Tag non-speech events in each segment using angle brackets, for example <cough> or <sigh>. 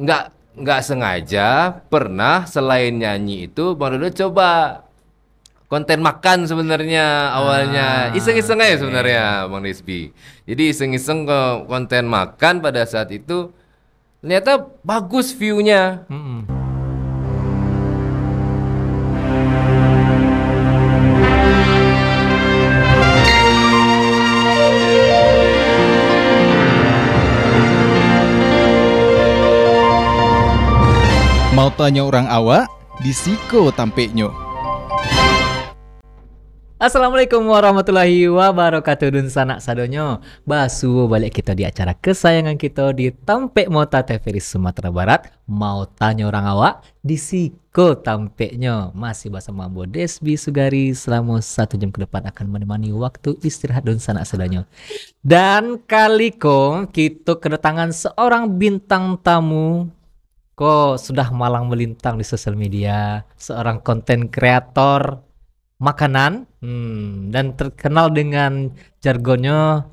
nggak nggak sengaja pernah selain nyanyi itu baru dulu coba konten makan sebenarnya awalnya ah, iseng-iseng ah, aja iya, iya. sebenarnya iya. Bang rizky Jadi iseng-iseng ke konten makan pada saat itu ternyata bagus viewnya nya Mm Mau tanya orang awak, disiko tampeknya. Assalamualaikum warahmatullahi wabarakatuh dan sanak sadonyo Basu balik kita di acara kesayangan kita Di Tampek Mota TVRI Sumatera Barat Mau tanya orang awak Di Siko Tampeknya Masih bersama Mambo Desbi Sugari Selama satu jam ke depan akan menemani waktu istirahat dan sanak sadonyo Dan kali kong Kita kedatangan seorang bintang tamu Ko sudah malang melintang di sosial media, seorang konten kreator makanan, hmm, dan terkenal dengan jargonnya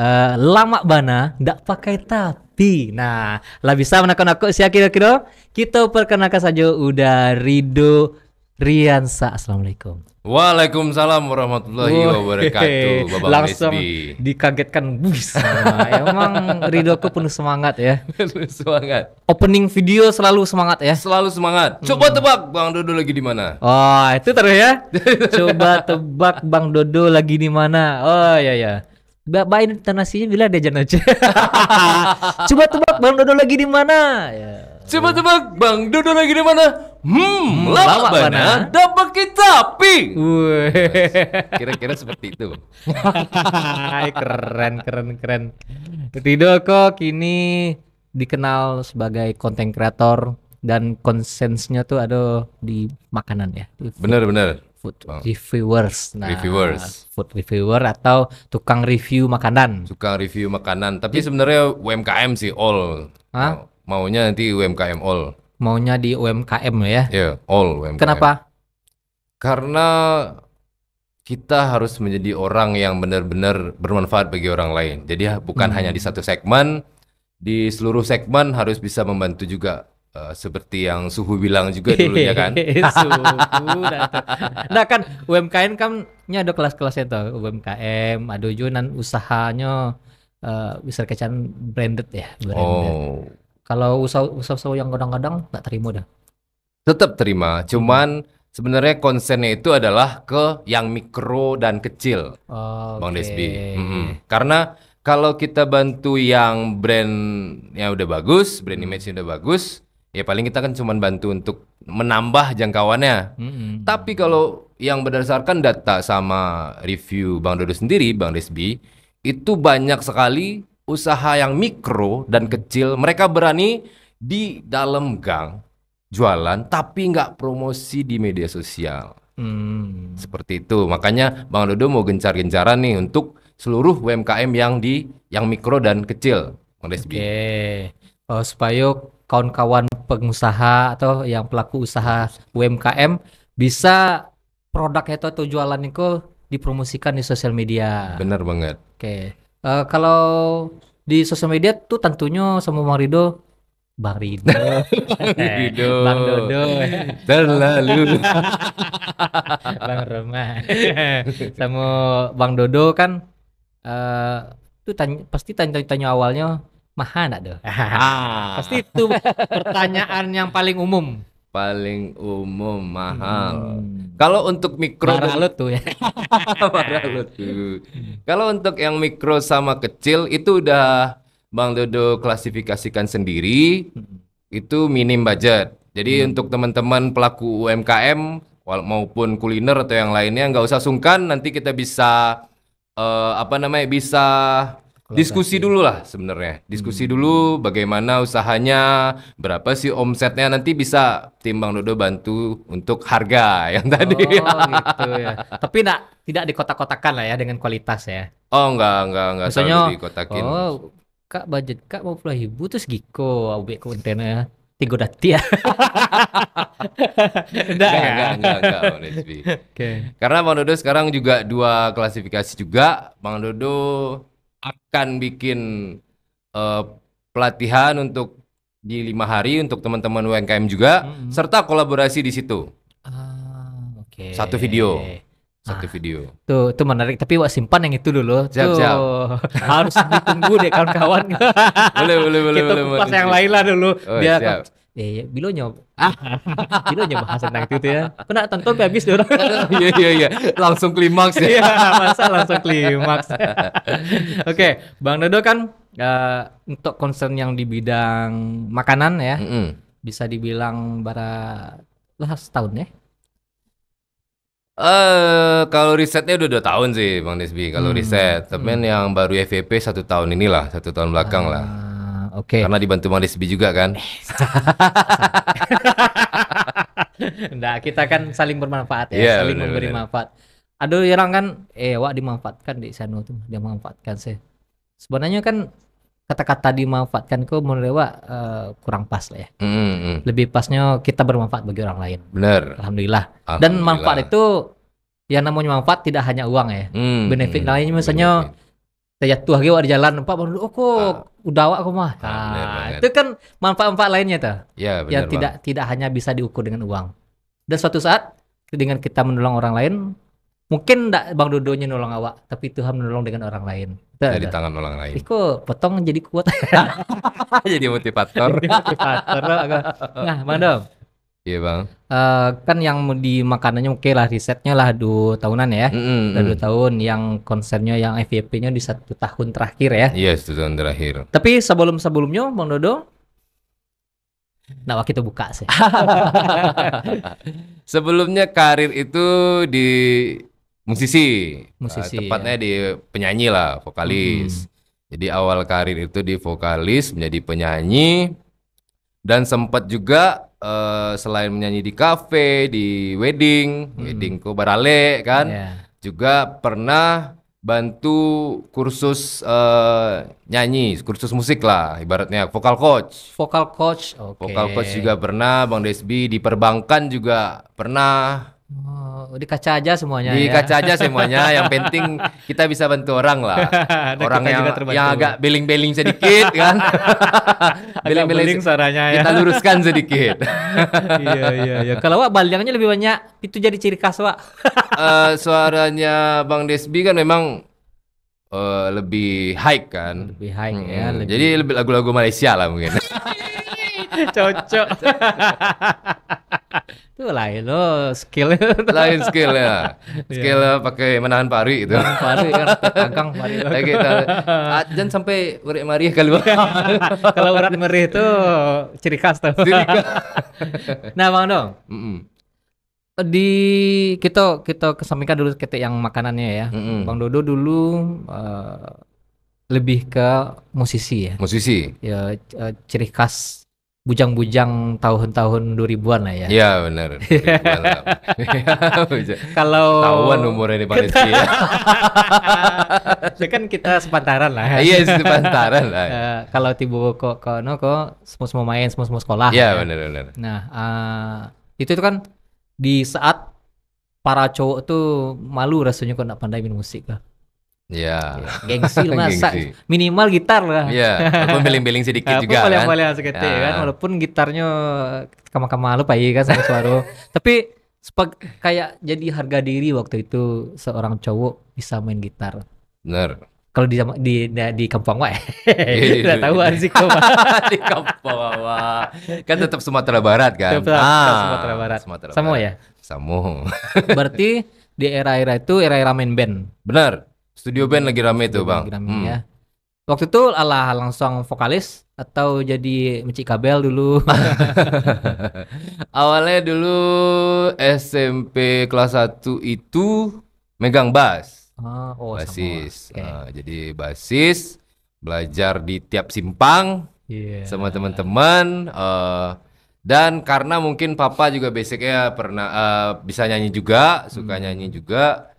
uh, lama bana, ndak pakai tapi. Nah, lah bisa menakon aku si kira-kira kita perkenalkan saja udah Rido Riansa. Assalamualaikum. Waalaikumsalam warahmatullahi Wuh, wabarakatuh. <laughs> Bapak Langsung Nesbi. dikagetkan bus. Ya, emang Ridoku penuh semangat ya. <laughs> penuh semangat. Opening video selalu semangat ya. Selalu semangat. Hmm. Coba hmm. tebak Bang Dodo lagi di mana? Oh, itu terus ya. <laughs> Coba tebak Bang Dodo lagi di mana? Oh ya ya. Bapak intonasinya bila dia aja. Coba tebak Bang Dodo lagi di mana? Ya. Coba tebak Bang Dodo lagi di mana? Hmm, hmm lama bana dapat kita ping. <laughs> Kira-kira seperti itu. <laughs> keren, keren, keren. Tidur kok kini dikenal sebagai konten kreator dan konsensnya tuh ada di makanan ya. bener bener. Food Bang. reviewers. Nah, reviewers. Food reviewer atau tukang review makanan. Tukang review makanan. Tapi sebenarnya UMKM sih all. Hah? Maunya nanti UMKM all maunya di UMKM ya. Ya, yeah, all UMKM. Kenapa? Karena kita harus menjadi orang yang benar-benar bermanfaat bagi orang lain. Jadi bukan hmm. hanya di satu segmen, di seluruh segmen harus bisa membantu juga Uh, seperti yang Suhu bilang juga dulu ya kan. <laughs> Suhu. nah kan UMKM kan ada kelas-kelasnya tuh UMKM, ada juga usahanya uh, bisa kecan branded ya. Branded. Oh. Kalau usap-usap yang kadang-kadang nggak terima dah. Tetap terima, hmm. cuman sebenarnya konsennya itu adalah ke yang mikro dan kecil, oh, Bang Desbi. -hmm. Karena kalau kita bantu yang brand yang udah bagus, brand hmm. image yang udah bagus, ya paling kita kan cuman bantu untuk menambah jangkauannya. -hmm. Tapi kalau yang berdasarkan data sama review Bang Dodo sendiri, Bang Desbi, itu banyak sekali usaha yang mikro dan kecil, mereka berani di dalam gang jualan tapi nggak promosi di media sosial. Hmm. Seperti itu. Makanya Bang Dodo mau gencar-gencaran nih untuk seluruh UMKM yang di yang mikro dan kecil. Bang Desbi. Oke. Oh, supaya kawan-kawan pengusaha atau yang pelaku usaha UMKM bisa produknya atau jualan itu dipromosikan di sosial media. Benar banget. Oke uh, kalau di sosial media tuh tentunya sama Bang Rido Bang Rido <laughs> Bang Rido Bang Dodo terlalu <laughs> Bang Roma <laughs> sama Bang Dodo kan uh, tuh tanya, pasti tanya-tanya awalnya maha nak doh ah. pasti itu pertanyaan yang paling umum paling umum mahal. Hmm. Kalau untuk mikro maralut tuh ya. <laughs> maralut tuh. Kalau untuk yang mikro sama kecil itu udah Bang Dodo klasifikasikan sendiri itu minim budget. Jadi hmm. untuk teman-teman pelaku UMKM maupun kuliner atau yang lainnya nggak usah sungkan nanti kita bisa uh, apa namanya bisa Diskusi dulu lah sebenarnya. Diskusi hmm. dulu bagaimana usahanya, berapa sih omsetnya nanti bisa tim Dodo bantu untuk harga <laughs> yang tadi. Oh gitu ya. Tapi nak tidak dikotak-kotakan lah ya dengan kualitas ya. Oh enggak enggak enggak Misalnya, dikotakin. Oh, Kak budget Kak mau puluh ribu terus giko ubek kontennya tiga dati ya. <laughs> ya. enggak, enggak, enggak, enggak, <laughs> Oke. Karena Bang Dodo sekarang juga dua klasifikasi juga. Bang Dodo akan bikin uh, pelatihan untuk di lima hari untuk teman-teman UMKM juga hmm. serta kolaborasi di situ. Ah, oke. Okay. Satu video. Satu ah, video. Tuh, itu menarik tapi wak simpan yang itu dulu. Siap, tuh. siap. Harus ditunggu deh kawan-kawan. <laughs> boleh, boleh, boleh, Kita boleh. Kita yang lain lah dulu. Oh, biar siap. Iya, ya. Bilo nyob. Ah. Bilo nyob bahas tentang itu ya. Kena tonton habis dong. <laughs> Iya iya iya. Langsung klimaks ya. Iya, masa langsung klimaks. <laughs> Oke, Bang Dodo kan uh, untuk concern yang di bidang makanan ya. Bisa dibilang bara lah setahun ya. Eh uh, kalau risetnya udah dua tahun sih Bang Desbi kalau hmm. riset, tapi hmm. yang baru FVP satu tahun inilah, satu tahun belakang ah. lah Oke. Okay. Karena dibantu Mang juga kan. nah, <laughs> kita kan saling bermanfaat ya, yeah, saling bener, memberi manfaat. Aduh, orang kan eh wak dimanfaatkan di sana tuh, dia manfaatkan sih. Sebenarnya kan kata-kata dimanfaatkan kok menurut wak uh, kurang pas lah ya. Mm -hmm. Lebih pasnya kita bermanfaat bagi orang lain. Benar. Alhamdulillah. Alhamdulillah. Dan manfaat itu yang namanya manfaat tidak hanya uang ya. Mm -hmm. Benefit hmm. lainnya misalnya Benefit saya jatuh lagi di jalan pak baru oh kok ah. udah awak kok mah ah, ah itu kan manfaat-manfaat lainnya tuh ya, ya bener yang bang. tidak tidak hanya bisa diukur dengan uang dan suatu saat dengan kita menolong orang lain mungkin tidak bang dodonya nolong awak tapi Tuhan menolong dengan orang lain tuh, dari tuh. tangan orang lain Iko potong jadi kuat <laughs> jadi motivator jadi motivator <laughs> nah bang Iya bang. Uh, kan yang di makanannya oke okay lah risetnya lah dua tahunan ya, mm, -hmm. dua tahun. Yang konsernya yang FYP-nya di satu tahun terakhir ya. Iya yes, satu tahun terakhir. Tapi sebelum sebelumnya bang Dodo, nah kita buka sih. <laughs> Sebelumnya karir itu di musisi, musisi uh, tepatnya ya. di penyanyi lah, vokalis. Hmm. Jadi awal karir itu di vokalis menjadi penyanyi dan sempat juga uh, selain menyanyi di kafe, di wedding, hmm. wedding ke barale kan, yeah. juga pernah bantu kursus uh, nyanyi, kursus musik lah ibaratnya vokal coach. Vokal coach. Okay. Vokal coach juga pernah Bang Desbi di perbankan juga pernah. Oh. Oh, di kaca aja semuanya. Di ya? kaca aja semuanya. yang <laughs> penting kita bisa bantu orang lah. orang yang yang agak beling-beling sedikit kan. <laughs> beling-beling suaranya ya. Kita luruskan sedikit. <laughs> iya iya iya. Kalau Wak baliangnya lebih banyak itu jadi ciri khas Wak. uh, suaranya Bang Desbi kan memang uh, lebih high kan. Lebih high hmm. ya. Lebih... Jadi lebih lagu-lagu Malaysia lah mungkin. Cocok. Tuh lain lo skillnya. Lain skillnya. Ya? Skillnya yeah. pakai menahan pari itu. pari kan, kangkang pari. <laughs> Kayak kita. Gitu. Ajan ah, sampai urik mari kali <laughs> Kalau urat meri itu ciri khas tuh. Ciri khas. <laughs> nah bang dong. Mm -mm. Di kita kita kesampingkan dulu ketik yang makanannya ya. Mm -mm. Bang Dodo dulu uh, lebih ke musisi ya. Musisi. Ya eh, ciri khas bujang-bujang tahun-tahun 2000-an lah ya. Iya benar. <laughs> Kalau tahuan umurnya ini paling ya. ya kan kita sepantaran lah. Iya sepantaran lah. <laughs> Eh, kalau tibu kok kok no kok semua semua main semua semua sekolah. Iya benar benar. Nah eh, itu itu kan di saat para cowok tuh malu rasanya kok nak pandai main musik lah. Ya, Yeah. Gengsi masa Gengsi. minimal gitar lah. Iya. Yeah. Walaupun beling-beling sedikit nah, juga kan. Walaupun boleh, yeah. Iya. kan walaupun gitarnya kama-kama lupa ya kan sama suara. <laughs> Tapi sepak kayak jadi harga diri waktu itu seorang cowok bisa main gitar. Benar. Kalau di di di, kampung wae. Enggak iya, iya, <laughs> tahu sih <laughs> di kampung wae. Kan tetap Sumatera Barat kan. Tetap, ah, tetap Sumatera Barat. Sumatera Samo ya? Samo. Berarti di era-era itu era-era main band. Benar Studio band lagi rame itu tuh bang. Lagi rame, hmm. ya. Waktu itu ala langsung vokalis atau jadi mencik kabel dulu? <laughs> Awalnya dulu SMP kelas 1 itu megang bass. Ah, oh, basis. Okay. Uh, jadi basis belajar di tiap simpang yeah. sama teman-teman. Uh, dan karena mungkin papa juga basicnya pernah uh, bisa nyanyi juga, suka hmm. nyanyi juga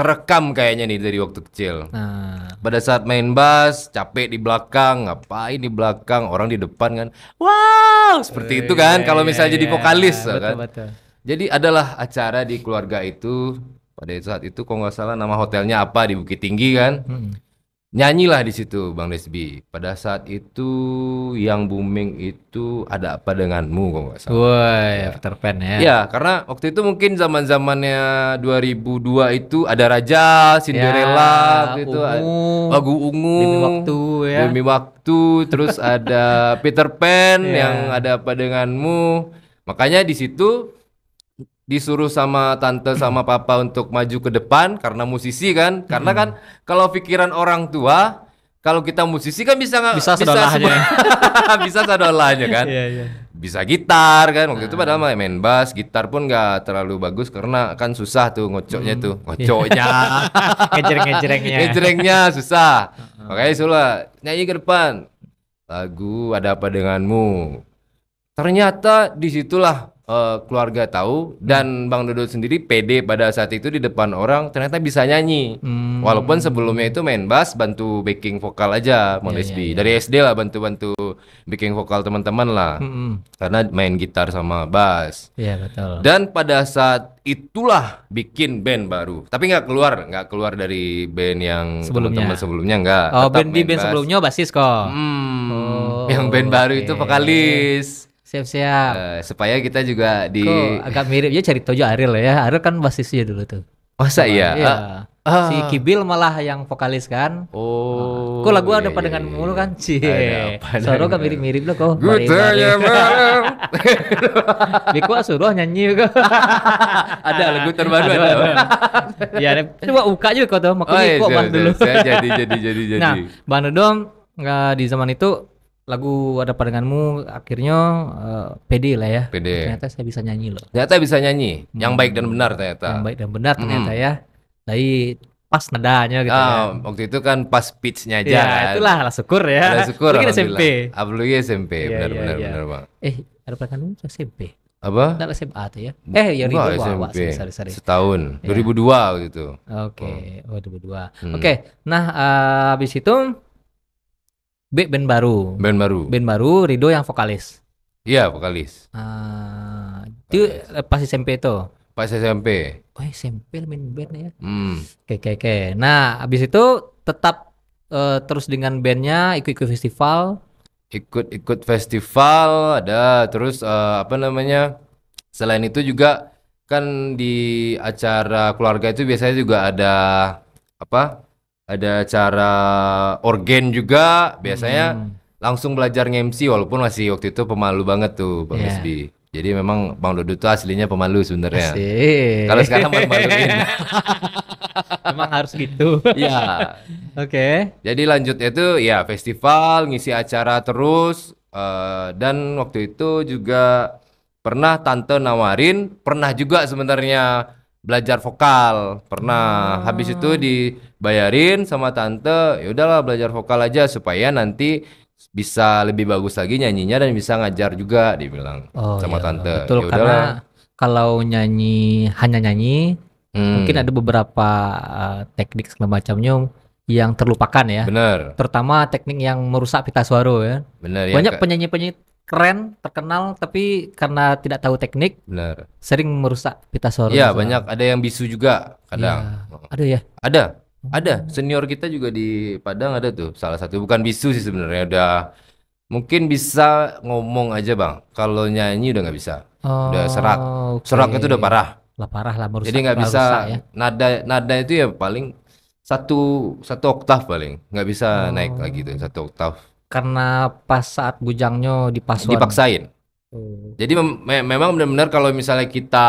terekam kayaknya nih dari waktu kecil. Nah. Pada saat main bass, capek di belakang, ngapain di belakang, orang di depan kan, wow, seperti uh, itu kan. yeah, Kalau iya, misalnya yeah, jadi iya. vokalis, yeah, ya kan. Betul. Jadi adalah acara di keluarga itu pada saat itu kalau nggak salah nama hotelnya apa di Bukit Tinggi kan. Hmm nyanyilah di situ Bang Desbi. Pada saat itu yang booming itu ada apa denganmu kok nggak salah. Woi, ya. Peter Pan ya. Iya, karena waktu itu mungkin zaman-zamannya 2002 itu ada Raja, Cinderella ya, gitu. Ungu, lagu ungu. Demi waktu ya. Demi waktu, terus ada Peter Pan <laughs> ya. yang ada apa denganmu. Makanya di situ disuruh sama tante sama papa untuk maju ke depan karena musisi kan karena kan kalau pikiran orang tua kalau kita musisi kan bisa nggak bisa sadolahnya bisa sadolahnya <laughs> kan yeah, yeah. bisa gitar kan waktu itu ah. padahal main bass gitar pun nggak terlalu bagus karena kan susah tuh ngocoknya hmm. tuh iya. ngocoknya ngejreng ngejrengnya ngejrengnya susah oke sulah nyanyi ke depan lagu ada apa denganmu ternyata disitulah uh, keluarga tahu dan hmm. Bang Dodot sendiri pede pada saat itu di depan orang ternyata bisa nyanyi. Hmm. Walaupun sebelumnya itu main bass bantu backing vokal aja Bang yeah, Yeah, yeah. Dari SD lah bantu-bantu backing vokal teman-teman lah. Hmm. Karena main gitar sama bass. Iya yeah, betul. Dan pada saat itulah bikin band baru. Tapi nggak keluar, nggak keluar dari band yang sebelumnya. Teman sebelumnya nggak. Oh, Tetap band di band bass. sebelumnya basis kok. Hmm, oh, yang band okay. baru itu vokalis. Siap-siap. Uh, supaya kita juga di Kok agak mirip ya cari Tojo Aril ya. Aril kan basisnya dulu tuh. Masa oh, Sama, iya? iya. Uh, si Kibil malah yang vokalis kan. Oh. Kok lagu ada iya, iya dengan iya, mulu iya. kan? Cih. Soro kan mirip-mirip lo kok. Gutanya malam. Biko suruh nyanyi kok. <laughs> ada lagu terbaru ada. ya, coba uka juga kok tuh. Makanya oh, iya, kok iya, dulu. Saya jadi jadi jadi nah, jadi. Nah, dong. Enggak di zaman itu lagu ada pandanganmu akhirnya uh, pede lah ya. Pede. Ternyata saya bisa nyanyi loh. Ternyata bisa nyanyi, hmm. yang baik dan benar ternyata. Yang baik dan benar ternyata hmm. ya. Dari pas nadanya gitu oh, kan. Waktu itu kan pas pitchnya aja. Ya, kan. itulah lah syukur ya. Lah syukur. Lagi SMP. Apalagi SMP, ya, benar ya, benar iya. benar Bang. Eh, ada pandanganmu SMP. Apa? Tidak SMA tuh ya. Eh, ya ribu dua, SMP. Wah, sorry, sorry. Setahun, 2002 ya. gitu. Oke, okay. Hmm. oh. oh hmm. 2002. Oke. Nah, uh, habis itu B band baru. Band baru. Band baru, Rido yang vokalis. Iya, vokalis. Ah, uh, itu pas SMP itu. Pas SMP. Oh, SMP main band ya. Hmm. Oke, oke, oke. Nah, habis itu tetap uh, terus dengan bandnya ikut-ikut festival. Ikut-ikut festival ada terus uh, apa namanya? Selain itu juga kan di acara keluarga itu biasanya juga ada apa? ada acara organ juga biasanya hmm. langsung belajar ngemsi mc walaupun masih waktu itu pemalu banget tuh Bang yeah. Jadi memang Bang Dodo tuh aslinya pemalu sebenarnya. Kalau sekarang malu-maluin. <laughs> memang harus gitu. Ya, Oke. Okay. Jadi lanjut itu ya festival, ngisi acara terus uh, dan waktu itu juga pernah tante nawarin, pernah juga sebenarnya belajar vokal pernah hmm. habis itu dibayarin sama tante ya udahlah belajar vokal aja supaya nanti bisa lebih bagus lagi nyanyinya dan bisa ngajar juga dibilang oh, sama iya, tante betul Yaudahlah. karena kalau nyanyi hanya nyanyi hmm. mungkin ada beberapa uh, teknik segala macamnya yang terlupakan ya. Benar. Terutama teknik yang merusak pita suara ya. Benar ya. Banyak penyanyi-penyanyi keren, terkenal, tapi karena tidak tahu teknik, Bener. sering merusak pita suara. Iya, banyak. Ada yang bisu juga kadang. Ya. Ada ya? Ada. Oh. Ada. Senior kita juga di Padang ada tuh. Salah satu bukan bisu sih sebenarnya udah mungkin bisa ngomong aja, Bang. Kalau nyanyi udah nggak bisa. Oh, udah serak. Oh, okay. Serak itu udah parah. Lah parah lah merusak. Jadi nggak bisa rusak, ya? nada nada itu ya paling satu satu oktav paling nggak bisa oh. naik lagi tuh satu oktav karena pas saat bujangnya dipasuan. Dipaksain. Hmm. Jadi me memang benar-benar kalau misalnya kita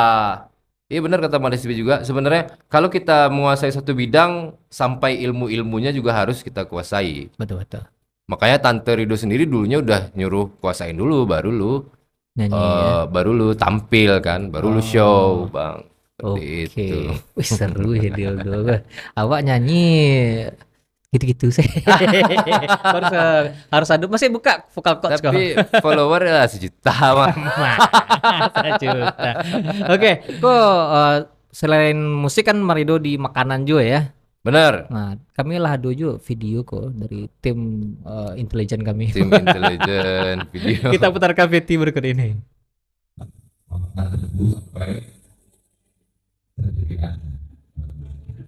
Iya benar kata Madesibi juga. Sebenarnya kalau kita menguasai satu bidang sampai ilmu-ilmunya juga harus kita kuasai. Betul betul. Makanya Tante Rido sendiri dulunya udah nyuruh kuasain dulu baru lu Nyanyi, uh, ya? baru lu tampil kan, baru oh. lu show, Bang. Oke. Okay. seru ya dia Awak nyanyi gitu-gitu sih harus <laughs> harus aduk masih buka vokal coach tapi kok. <laughs> follower lah sejuta mah <laughs> sejuta oke kok uh, selain musik kan Marido di makanan juga ya Benar. Nah, kami lah juga video kok dari tim uh, eh, intelijen kami. Tim intelijen video. Kita putarkan VT berikut ini.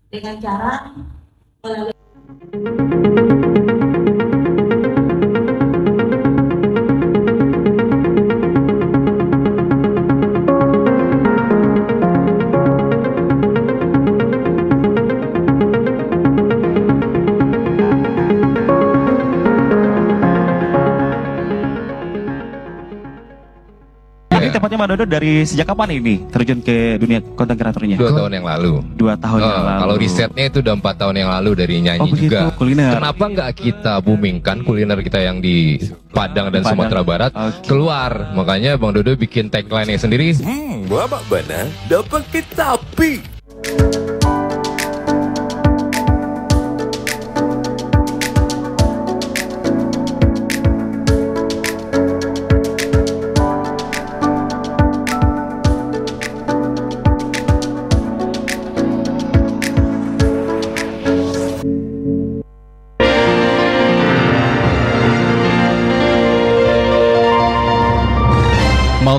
Dengan cara melalui Thank you. tepatnya Mbak Dodo dari sejak kapan ini terjun ke dunia konten kreatornya? Dua tahun yang lalu. Dua tahun oh, yang lalu. Kalau risetnya itu udah empat tahun yang lalu dari nyanyi oh, juga. Kuliner. Kenapa nggak kita boomingkan kuliner kita yang di Padang dan Padang. Sumatera Barat okay. keluar? Makanya Bang Dodo bikin tagline-nya sendiri. Hmm, Bapak benar dapat ketapi.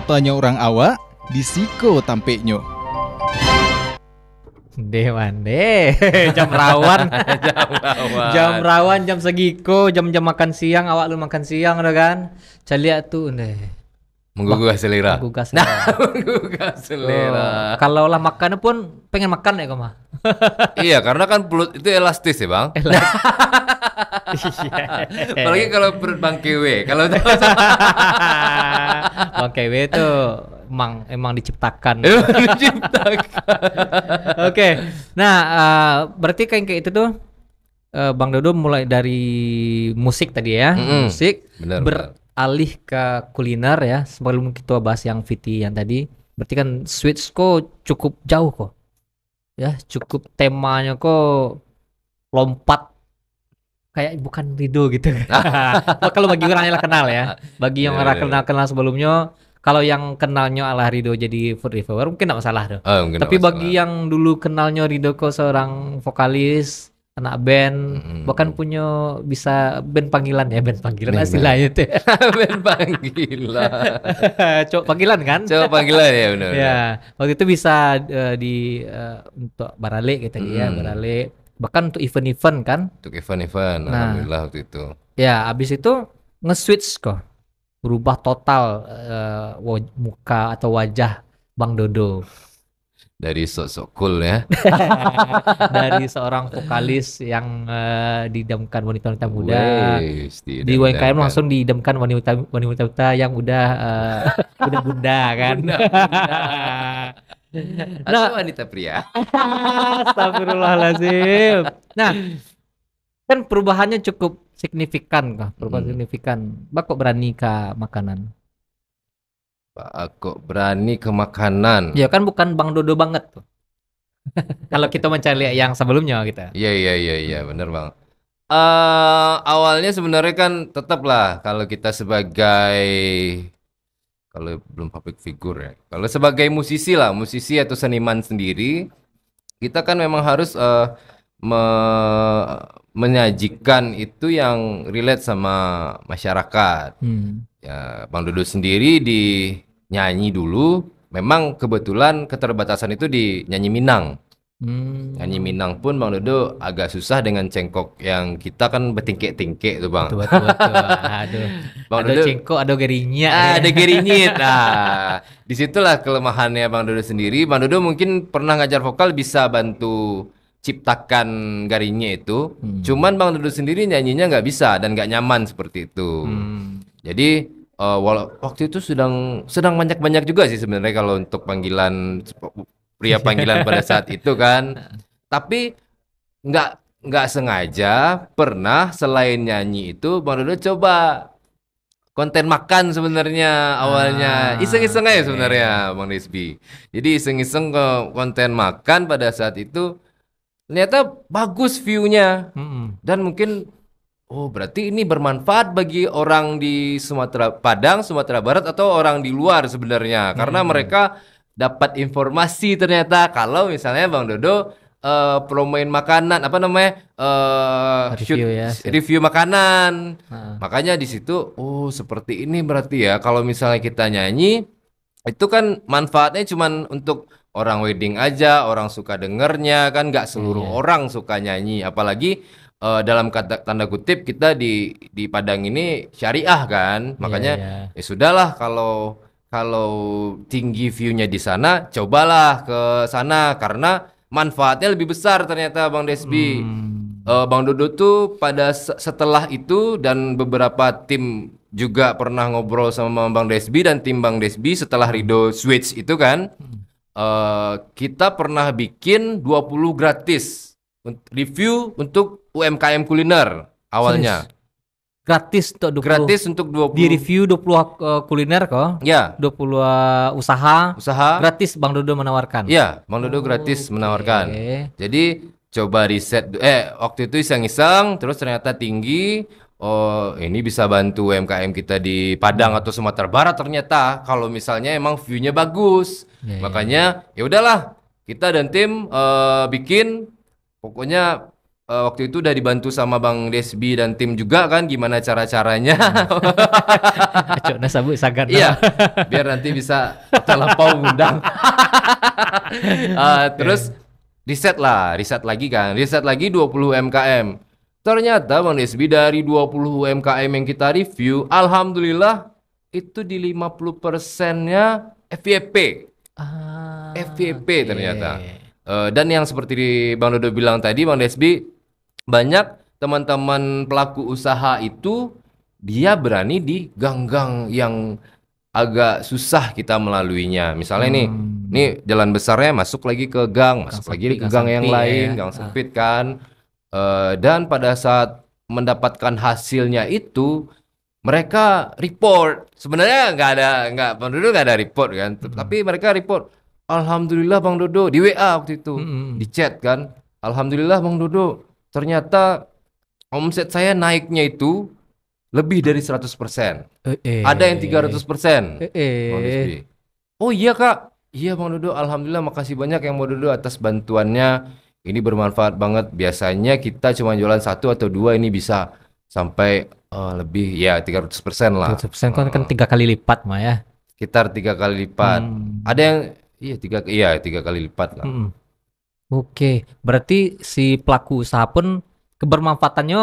apanya orang awak disiko tampeknya Dewan deh <laughs> jam rawan <laughs> jam rawan jam rawan jam segiko jam jam makan siang awak lu makan siang udah kan caliak tuh deh menggugah selera menggugah nah, selera nah <laughs> menggugah selera oh, kalau lah makan pun pengen makan ya kok mah iya karena kan pelut itu elastis ya bang Iya. Apalagi kalau perut Bang Kewe, kalau Bang Kewe itu emang emang diciptakan. <laughs> diciptakan. Oke. Okay. Nah, uh, berarti kayak itu tuh uh, Bang Dodo mulai dari musik tadi ya, mm -hmm. musik bener, beralih ke kuliner ya. Sebelum kita bahas yang Viti yang tadi, berarti kan switch kok cukup jauh kok. Ya, cukup temanya kok lompat kayak bukan Rido gitu. <laughs> kalau bagi orang yang kenal ya, bagi yang yeah, orang yeah. kenal-kenal iya. sebelumnya, kalau yang kenalnya Allah Rido jadi food reviewer mungkin tidak masalah tuh. Oh, Tapi bagi yang dulu kenalnya Rido kok seorang vokalis, anak band, hmm. bahkan punya bisa band panggilan ya, band panggilan lah istilahnya <laughs> band panggilan. <laughs> Cok panggilan kan? Cok panggilan ya benar. ya, waktu itu bisa uh, di uh, untuk baralek gitu hmm. ya, baralek bahkan untuk event-event kan untuk event-event nah, alhamdulillah waktu itu ya abis itu nge-switch kok berubah total uh, muka atau wajah Bang Dodo dari sosok cool ya <laughs> dari seorang vokalis yang uh, didamkan wanita-wanita muda Weiss, di UMKM langsung didamkan wanita-wanita yang udah uh, <laughs> udah bunda kan bunda, bunda. <laughs> Nah, wanita pria. <laughs> Astagfirullahalazim. Nah, kan perubahannya cukup signifikan kah? Perubahan hmm. signifikan. Mbak kok berani ke makanan? Pak kok berani ke makanan? Ya kan bukan Bang Dodo banget tuh. <laughs> Kalau kita mencari yang sebelumnya kita. Iya iya iya iya benar Bang. Uh, awalnya sebenarnya kan tetaplah kalau kita sebagai kalau belum public figure ya. Kalau sebagai musisi lah, musisi atau seniman sendiri, kita kan memang harus uh, me menyajikan itu yang relate sama masyarakat. Hmm. Ya, Bang Dodo sendiri di nyanyi dulu, memang kebetulan keterbatasan itu di nyanyi Minang. Hmm. Nyanyi Minang pun Bang Dodo agak susah dengan cengkok yang kita kan bertingke-tingke tuh Bang. Tuh, tuh, tuh. Aduh. <laughs> Bang ada Dodo, cengkok, ada gerinya. Ah, ada gerinyit. <laughs> Nah, disitulah kelemahannya Bang Dodo sendiri. Bang Dodo mungkin pernah ngajar vokal bisa bantu ciptakan garinya itu. Hmm. Cuman Bang Dodo sendiri nyanyinya nggak bisa dan nggak nyaman seperti itu. Hmm. Jadi uh, waktu itu sedang sedang banyak-banyak juga sih sebenarnya kalau untuk panggilan pria panggilan pada <laughs> saat itu kan. Tapi nggak nggak sengaja pernah selain nyanyi itu baru dulu coba konten makan sebenarnya awalnya ah, iseng-iseng aja sebenarnya iya. Bang Rizbi. Jadi iseng-iseng ke konten makan pada saat itu ternyata bagus viewnya hmm. dan mungkin oh berarti ini bermanfaat bagi orang di Sumatera Padang, Sumatera Barat atau orang di luar sebenarnya karena hmm. mereka dapat informasi ternyata kalau misalnya Bang Dodo uh, promoin makanan apa namanya uh, review shoot, ya review makanan ha. makanya di situ oh seperti ini berarti ya kalau misalnya kita nyanyi itu kan manfaatnya cuma untuk orang wedding aja orang suka dengernya kan nggak seluruh hmm. orang suka nyanyi apalagi uh, dalam kata tanda kutip kita di di Padang ini syariah kan iya, makanya yeah, yeah. ya sudahlah kalau kalau tinggi view-nya di sana, cobalah ke sana karena manfaatnya lebih besar ternyata Bang Desbi. Hmm. Uh, Bang Dodo tuh pada setelah itu dan beberapa tim juga pernah ngobrol sama Bang Desbi dan tim Bang Desbi setelah Rido switch itu kan uh, kita pernah bikin 20 gratis review untuk UMKM kuliner awalnya. Yes gratis untuk 20 gratis untuk 20 di review 20 uh, eh, kuliner kok ya dua 20 uh, eh, usaha usaha gratis Bang Dodo menawarkan ya Bang Dodo oh, gratis okay. menawarkan jadi coba riset eh waktu itu iseng-iseng terus ternyata tinggi oh ini bisa bantu UMKM kita di Padang hmm. atau Sumatera Barat ternyata kalau misalnya emang view-nya bagus ya, ya makanya ya. ya udahlah kita dan tim uh, bikin pokoknya uh, waktu itu udah dibantu sama Bang Desbi dan tim juga kan gimana cara-caranya. <laughs> Cok nasabu sagar. Iya. <laughs> Biar nanti bisa telepon undang. uh, terus riset lah, riset lagi kan. Riset lagi 20 MKM. Ternyata Bang Desbi dari 20 MKM yang kita review, alhamdulillah itu di 50 persennya FVp, Ah, FVP ternyata. ternyata. Uh, eh, dan yang seperti Bang Dodo bilang tadi, Bang Desbi banyak teman-teman pelaku usaha itu dia berani di gang-gang yang agak susah kita melaluinya. Misalnya hmm. nih, nih jalan besarnya masuk lagi ke gang, masuk gang lagi ke gang, yang sempit, lain, ya. gang ah. sempit kan. Uh, dan pada saat mendapatkan hasilnya itu mereka report. Sebenarnya nggak ada nggak Bang Dodo nggak ada report kan, hmm. tapi mereka report. Alhamdulillah Bang Dodo di WA waktu itu, hmm. di chat kan. Alhamdulillah Bang Dodo ternyata omset saya naiknya itu lebih dari 100%. Eh, eh, Ada yang 300%. Eh, eh. Oh iya Kak. Iya Bang Dodo, alhamdulillah makasih banyak yang ya, mau Dodo atas bantuannya. Ini bermanfaat banget. Biasanya kita cuma jualan satu atau dua ini bisa sampai uh, lebih ya 300% lah. 300% kan uh, kan eh. tiga kali lipat mah ya. Sekitar tiga kali lipat. Hmm. Ada yang iya tiga iya tiga kali lipat lah. Hmm. Oke, berarti si pelaku usaha pun kebermanfaatannya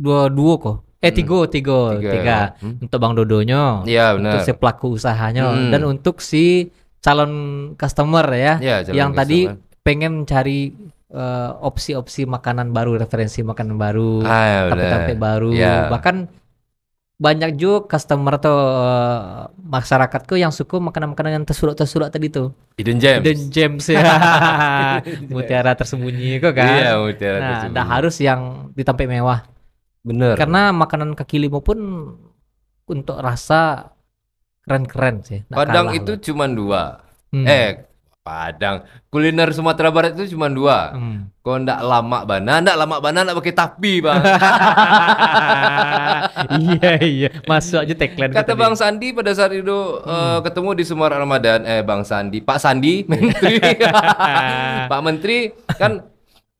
dua dua kok. Eh hmm. tiga, tiga, tiga. Hmm. untuk Bang Dodonya, ya, benar. untuk si pelaku usahanya hmm. dan untuk si calon customer ya, ya calon yang customer. tadi pengen cari eh, opsi-opsi uh, makanan baru, referensi makanan baru, ah, iya, tapi tempat baru, ya. bahkan banyak juga customer atau uh, masyarakatku yang suka makanan-makanan yang tersulut tersulut tadi tuh. Hidden gems. Hidden gems ya. <laughs> mutiara tersembunyi kok kan. Iya, mutiara nah, tersembunyi. Nah, harus yang ditampik mewah. Bener. Karena makanan kaki lima pun untuk rasa keren-keren sih. Padang itu cuma dua. Hmm. Eh, Padang. Kuliner Sumatera Barat itu cuma dua. Hmm. Kau ndak lama banan, ndak lama banan, ndak pakai tapi, Bang. <laughs> iya, iya. Masuk aja tagline Kata Bang Sandi pada saat itu eh, hmm. uh, ketemu di Sumatera Ramadan eh Bang Sandi, Pak Sandi, <laughs> menteri. <laughs> Pak Menteri kan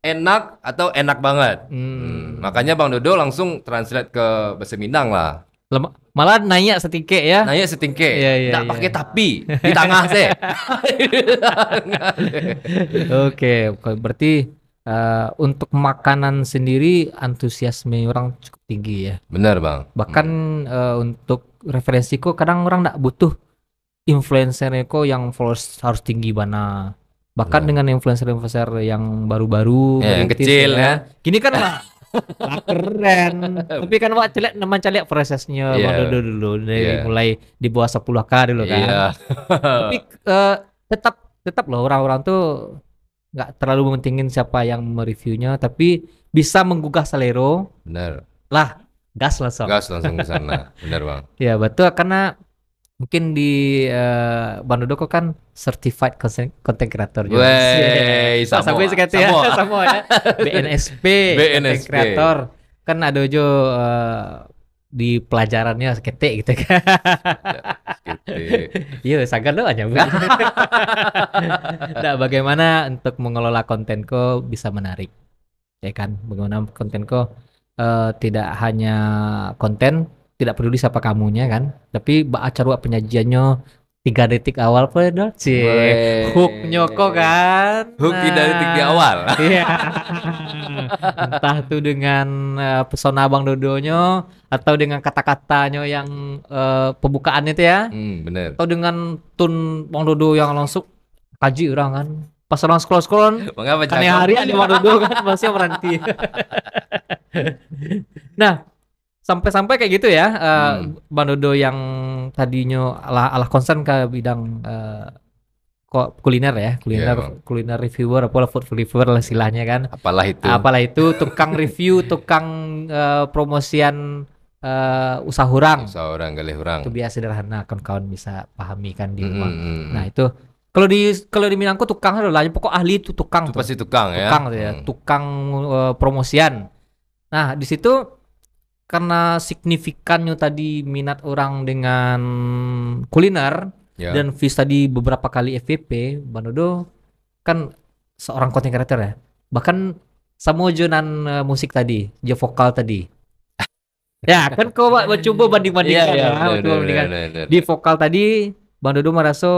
enak atau enak banget. Hmm. Hmm. Makanya Bang Dodo langsung translate ke bahasa Minang lah. Lem malah nanya setingke ya. Nanya setingke. ya, ya, ya. pakai tapi di tengah sih. <laughs> Oke, okay. berarti uh, untuk makanan sendiri antusiasme orang cukup tinggi ya. Benar, Bang. Bahkan hmm. uh, untuk referensiku kadang orang tidak butuh influencer kok yang followers harus tinggi mana Bahkan Benar. dengan influencer-influencer yang baru-baru, ya, yang kecil ya. ya. Gini kan lah keren <laughs> tapi kan wak celek nama celek prosesnya yeah. Iya. dulu dulu dari yeah. mulai di bawah sepuluh k dulu kan yeah. tapi uh, tetap tetap loh orang-orang tuh nggak terlalu mementingin siapa yang mereviewnya tapi bisa menggugah selero benar lah gas langsung gas langsung ke sana benar bang <laughs> ya betul karena Mungkin di uh, eh, Bang Doko kan certified content, creator juga. Wey, <laughs> sama. gue sekali ya, sama <laughs> ya. BNSP, <laughs> BNSP. content creator. Kan ada jo uh, di pelajarannya sekete gitu kan. Iya, sagar lo aja. nah, bagaimana untuk mengelola konten ko bisa menarik? Ya kan, bagaimana kontenku uh, tidak hanya konten tidak peduli siapa kamunya kan tapi acara penyajiannya tiga detik awal pedal sih hook nyoko nah. kan hook tiga nah, detik awal <laughs> iya entah tuh dengan uh, pesona abang dodonya atau dengan kata-katanya yang uh, pembukaan itu ya hmm, bener atau dengan tun bang dodo yang langsung kaji orang kan pas orang scroll scroll kan hari ada bang dodo kan masih berhenti <laughs> nah sampai-sampai kayak gitu ya uh, hmm. Bang Dodo yang tadinya alah alah concern ke bidang uh, kuliner ya kuliner yeah. kuliner reviewer apa food reviewer lah istilahnya kan apalah itu apalah itu tukang review tukang uh, promosian uh, usaha orang usaha orang gali orang itu biasa sederhana kawan-kawan bisa pahami kan di hmm, rumah hmm. hmm nah hmm. itu kalau di kalau di Minangku tukang adalah pokok ahli itu tukang itu tuh. pasti tukang, tukang ya tukang ya hmm. tukang uh, promosian nah di situ karena signifikannya tadi minat orang dengan kuliner yeah. dan Fis tadi beberapa kali FVP, Banodo kan seorang content creator ya. Bahkan sama jenan uh, eh, musik tadi, jo vokal tadi. <laughs> ya kan kau coba banding-bandingkan yeah, yeah, ya, yeah, bandingkan. Di vokal tadi Bang merasa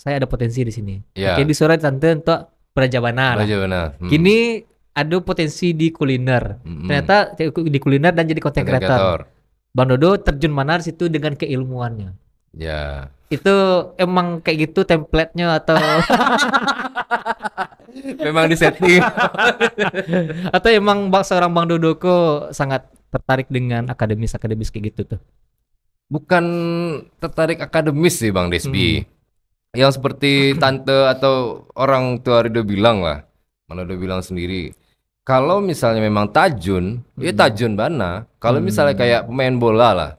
saya ada potensi di sini. Yeah. Oke, di tante untuk Prajabana. Prajabana. Hmm. Kini ada potensi di kuliner. Mm-hmm. Ternyata di kuliner dan jadi content creator. Bang Dodo terjun mana situ dengan keilmuannya. Ya. Itu emang kayak gitu template-nya atau <laughs> memang di disetting <laughs> atau emang bang seorang Bang Dodo kok sangat tertarik dengan akademis-akademis kayak gitu tuh. Bukan tertarik akademis sih Bang Desbi. Hmm. Yang seperti tante atau orang tua Rido bilang lah. Mana udah bilang sendiri kalau misalnya memang tajun, ya hmm. ya tajun bana. Kalau hmm. misalnya kayak pemain bola lah.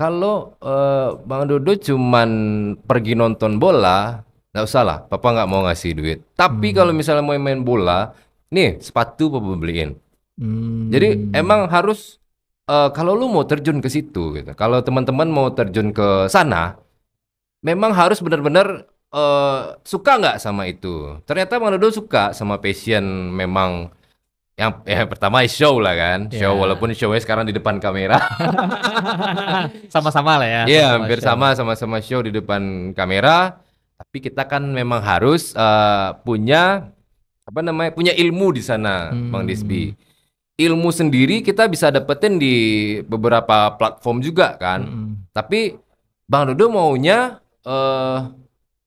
Kalau uh, Bang Dodo cuman pergi nonton bola, nggak usah lah. Papa nggak mau ngasih duit. Tapi hmm. kalau misalnya mau main bola, nih sepatu papa beliin. Hmm. Jadi emang harus uh, kalau lu mau terjun ke situ, gitu. Kalau teman-teman mau terjun ke sana, memang harus benar-benar uh, suka nggak sama itu. Ternyata Bang Dodo suka sama passion memang yang ya, pertama show lah kan yeah. show walaupun shownya sekarang di depan kamera <laughs> sama-sama lah ya iya hampir sama sama-sama show di depan kamera tapi kita kan memang harus uh, punya apa namanya punya ilmu di sana hmm. bang Disbi ilmu sendiri kita bisa dapetin di beberapa platform juga kan hmm. tapi bang Dodo maunya uh,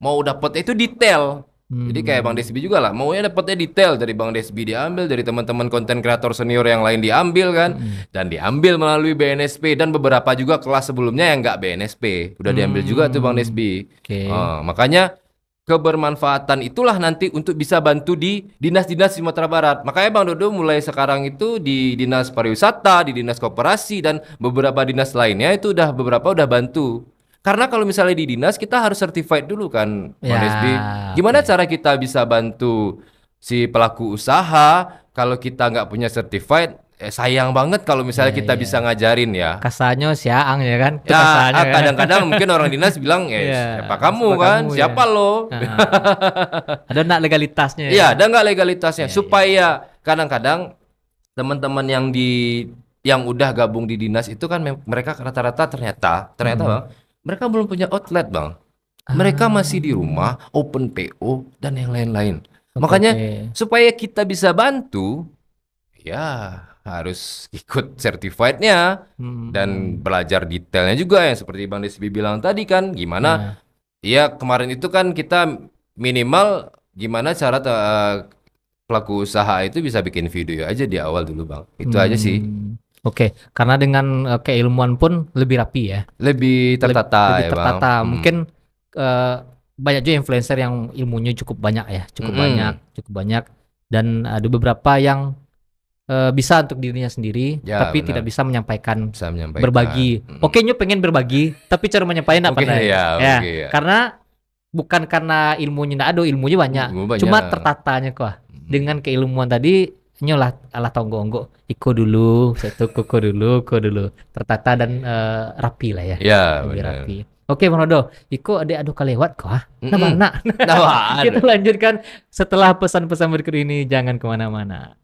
mau dapet itu detail Hmm. Jadi kayak Bang Desbi juga lah, maunya dapatnya detail dari Bang Desbi diambil, dari teman-teman konten kreator senior yang lain diambil kan, hmm. dan diambil melalui BNSP dan beberapa juga kelas sebelumnya yang nggak BNSP, udah hmm. diambil juga tuh Bang Desbi. Okay. Uh, oh, makanya kebermanfaatan itulah nanti untuk bisa bantu di dinas-dinas Sumatera Barat. Makanya Bang Dodo mulai sekarang itu di dinas pariwisata, di dinas kooperasi dan beberapa dinas lainnya itu udah beberapa udah bantu. Karena kalau misalnya di dinas kita harus certified dulu kan, ya, SB. Gimana okay. cara kita bisa bantu si pelaku usaha kalau kita nggak punya certified? Eh, sayang banget kalau misalnya yeah, kita yeah. bisa ngajarin ya. Kasanya siang ya kan? Ya, ya, kadang-kadang mungkin orang dinas bilang eh, ya, yeah, siapa kamu siapa kan? Kamu, ya. siapa ya. lo? Ah. ada nggak legalitasnya? Ya? Iya, ada nggak legalitasnya yeah, ya. supaya kadang-kadang teman-teman yang di yang udah gabung di dinas itu kan mereka rata-rata ternyata ternyata hmm. bang mereka belum punya outlet bang ah. mereka ah. masih di rumah open PO dan yang lain-lain okay. makanya supaya kita bisa bantu ya harus ikut certifiednya hmm. dan belajar detailnya juga yang seperti Bang Desbi bilang tadi kan gimana ya, ya kemarin itu kan kita minimal gimana cara uh, pelaku usaha itu bisa bikin video aja di awal dulu Bang itu hmm. aja sih hmm. Oke, karena dengan eh, keilmuan pun lebih rapi ya. Lebih tertata. Lebih, tertata. Ya, hmm. Mungkin uh, banyak juga influencer yang ilmunya cukup banyak ya, cukup hmm. banyak, cukup banyak. Dan ada beberapa yang uh, bisa untuk dirinya sendiri, ya, tapi benar. tidak bisa menyampaikan, bisa menyampaikan. berbagi. Hmm. Oke, nyu pengen berbagi, tapi cara menyampaikan apa okay, iya, Ya, ya. Okay, ya. Karena bukan karena ilmunya tidak ada, ilmunya banyak. banyak. Cuma tertatanya kok. Hmm. Dengan keilmuan tadi lah ala tonggo iko dulu satu koko dulu koko dulu tertata dan uh, rapi lah ya ya yeah, rapi Oke, okay, Monodo, Iko ada anu aduh kelewat kok, ah. Nah, mm -mm. nah, nah. Kita lanjutkan setelah pesan-pesan berikut ini, jangan kemana-mana.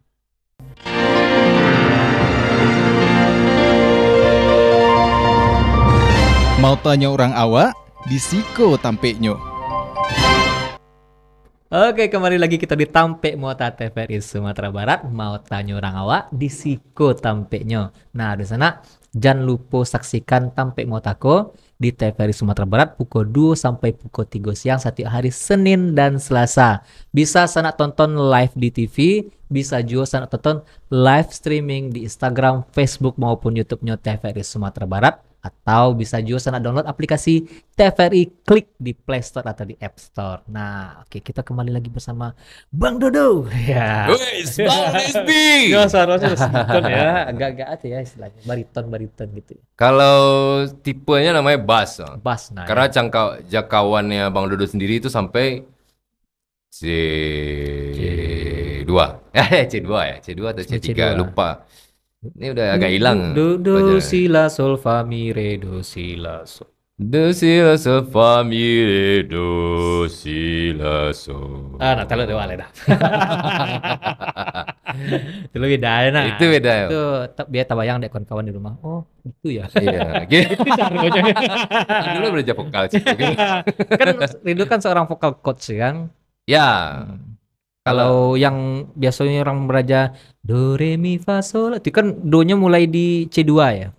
Mau tanya orang awak, di Siko tampeknya. Oke, kembali lagi kita di tampek Mota TVRI Sumatera Barat, mau tanya orang awak di Siko Tampeknya. Nah, di sana jangan lupa saksikan tampek Muatako di TVRI Sumatera Barat pukul 2 sampai pukul 3 siang setiap hari Senin dan Selasa. Bisa sana tonton live di TV, bisa juga sana tonton live streaming di Instagram, Facebook maupun YouTube-nya TVRI Sumatera Barat atau bisa juga sana download aplikasi TVRI klik di Play Store atau di App Store. Nah, oke kita kembali lagi bersama Bang Dodo. <laughs> Ya. Wes, Bang Nesbi. <laughs> ya, seharusnya bariton ya, <laughs> agak-agak aja ya istilahnya, bariton-bariton gitu. Ya. Kalau tipenya namanya bass. Bass nah. Karena ya. jangka jangkauannya Bang Dodo sendiri itu sampai C2. C2 ya, C2 atau C3 C2. lupa ini udah agak hilang. Do do si la sol fa mi re do si la sol. Do si la sol fa mi re do si la sol. Ah, nah, kalau dewa dah. itu lebih beda nah. Itu beda. Ya? Itu biar tabayang dek kawan-kawan di rumah. Oh, itu ya. Iya. gitu <laughs> caranya. <laughs> Dulu belajar vokal sih. <laughs> kan Rindu kan seorang vokal coach ya kan. Ya. Hmm kalau yang biasanya orang beraja do re mi fa sol itu kan do-nya mulai di C2 ya.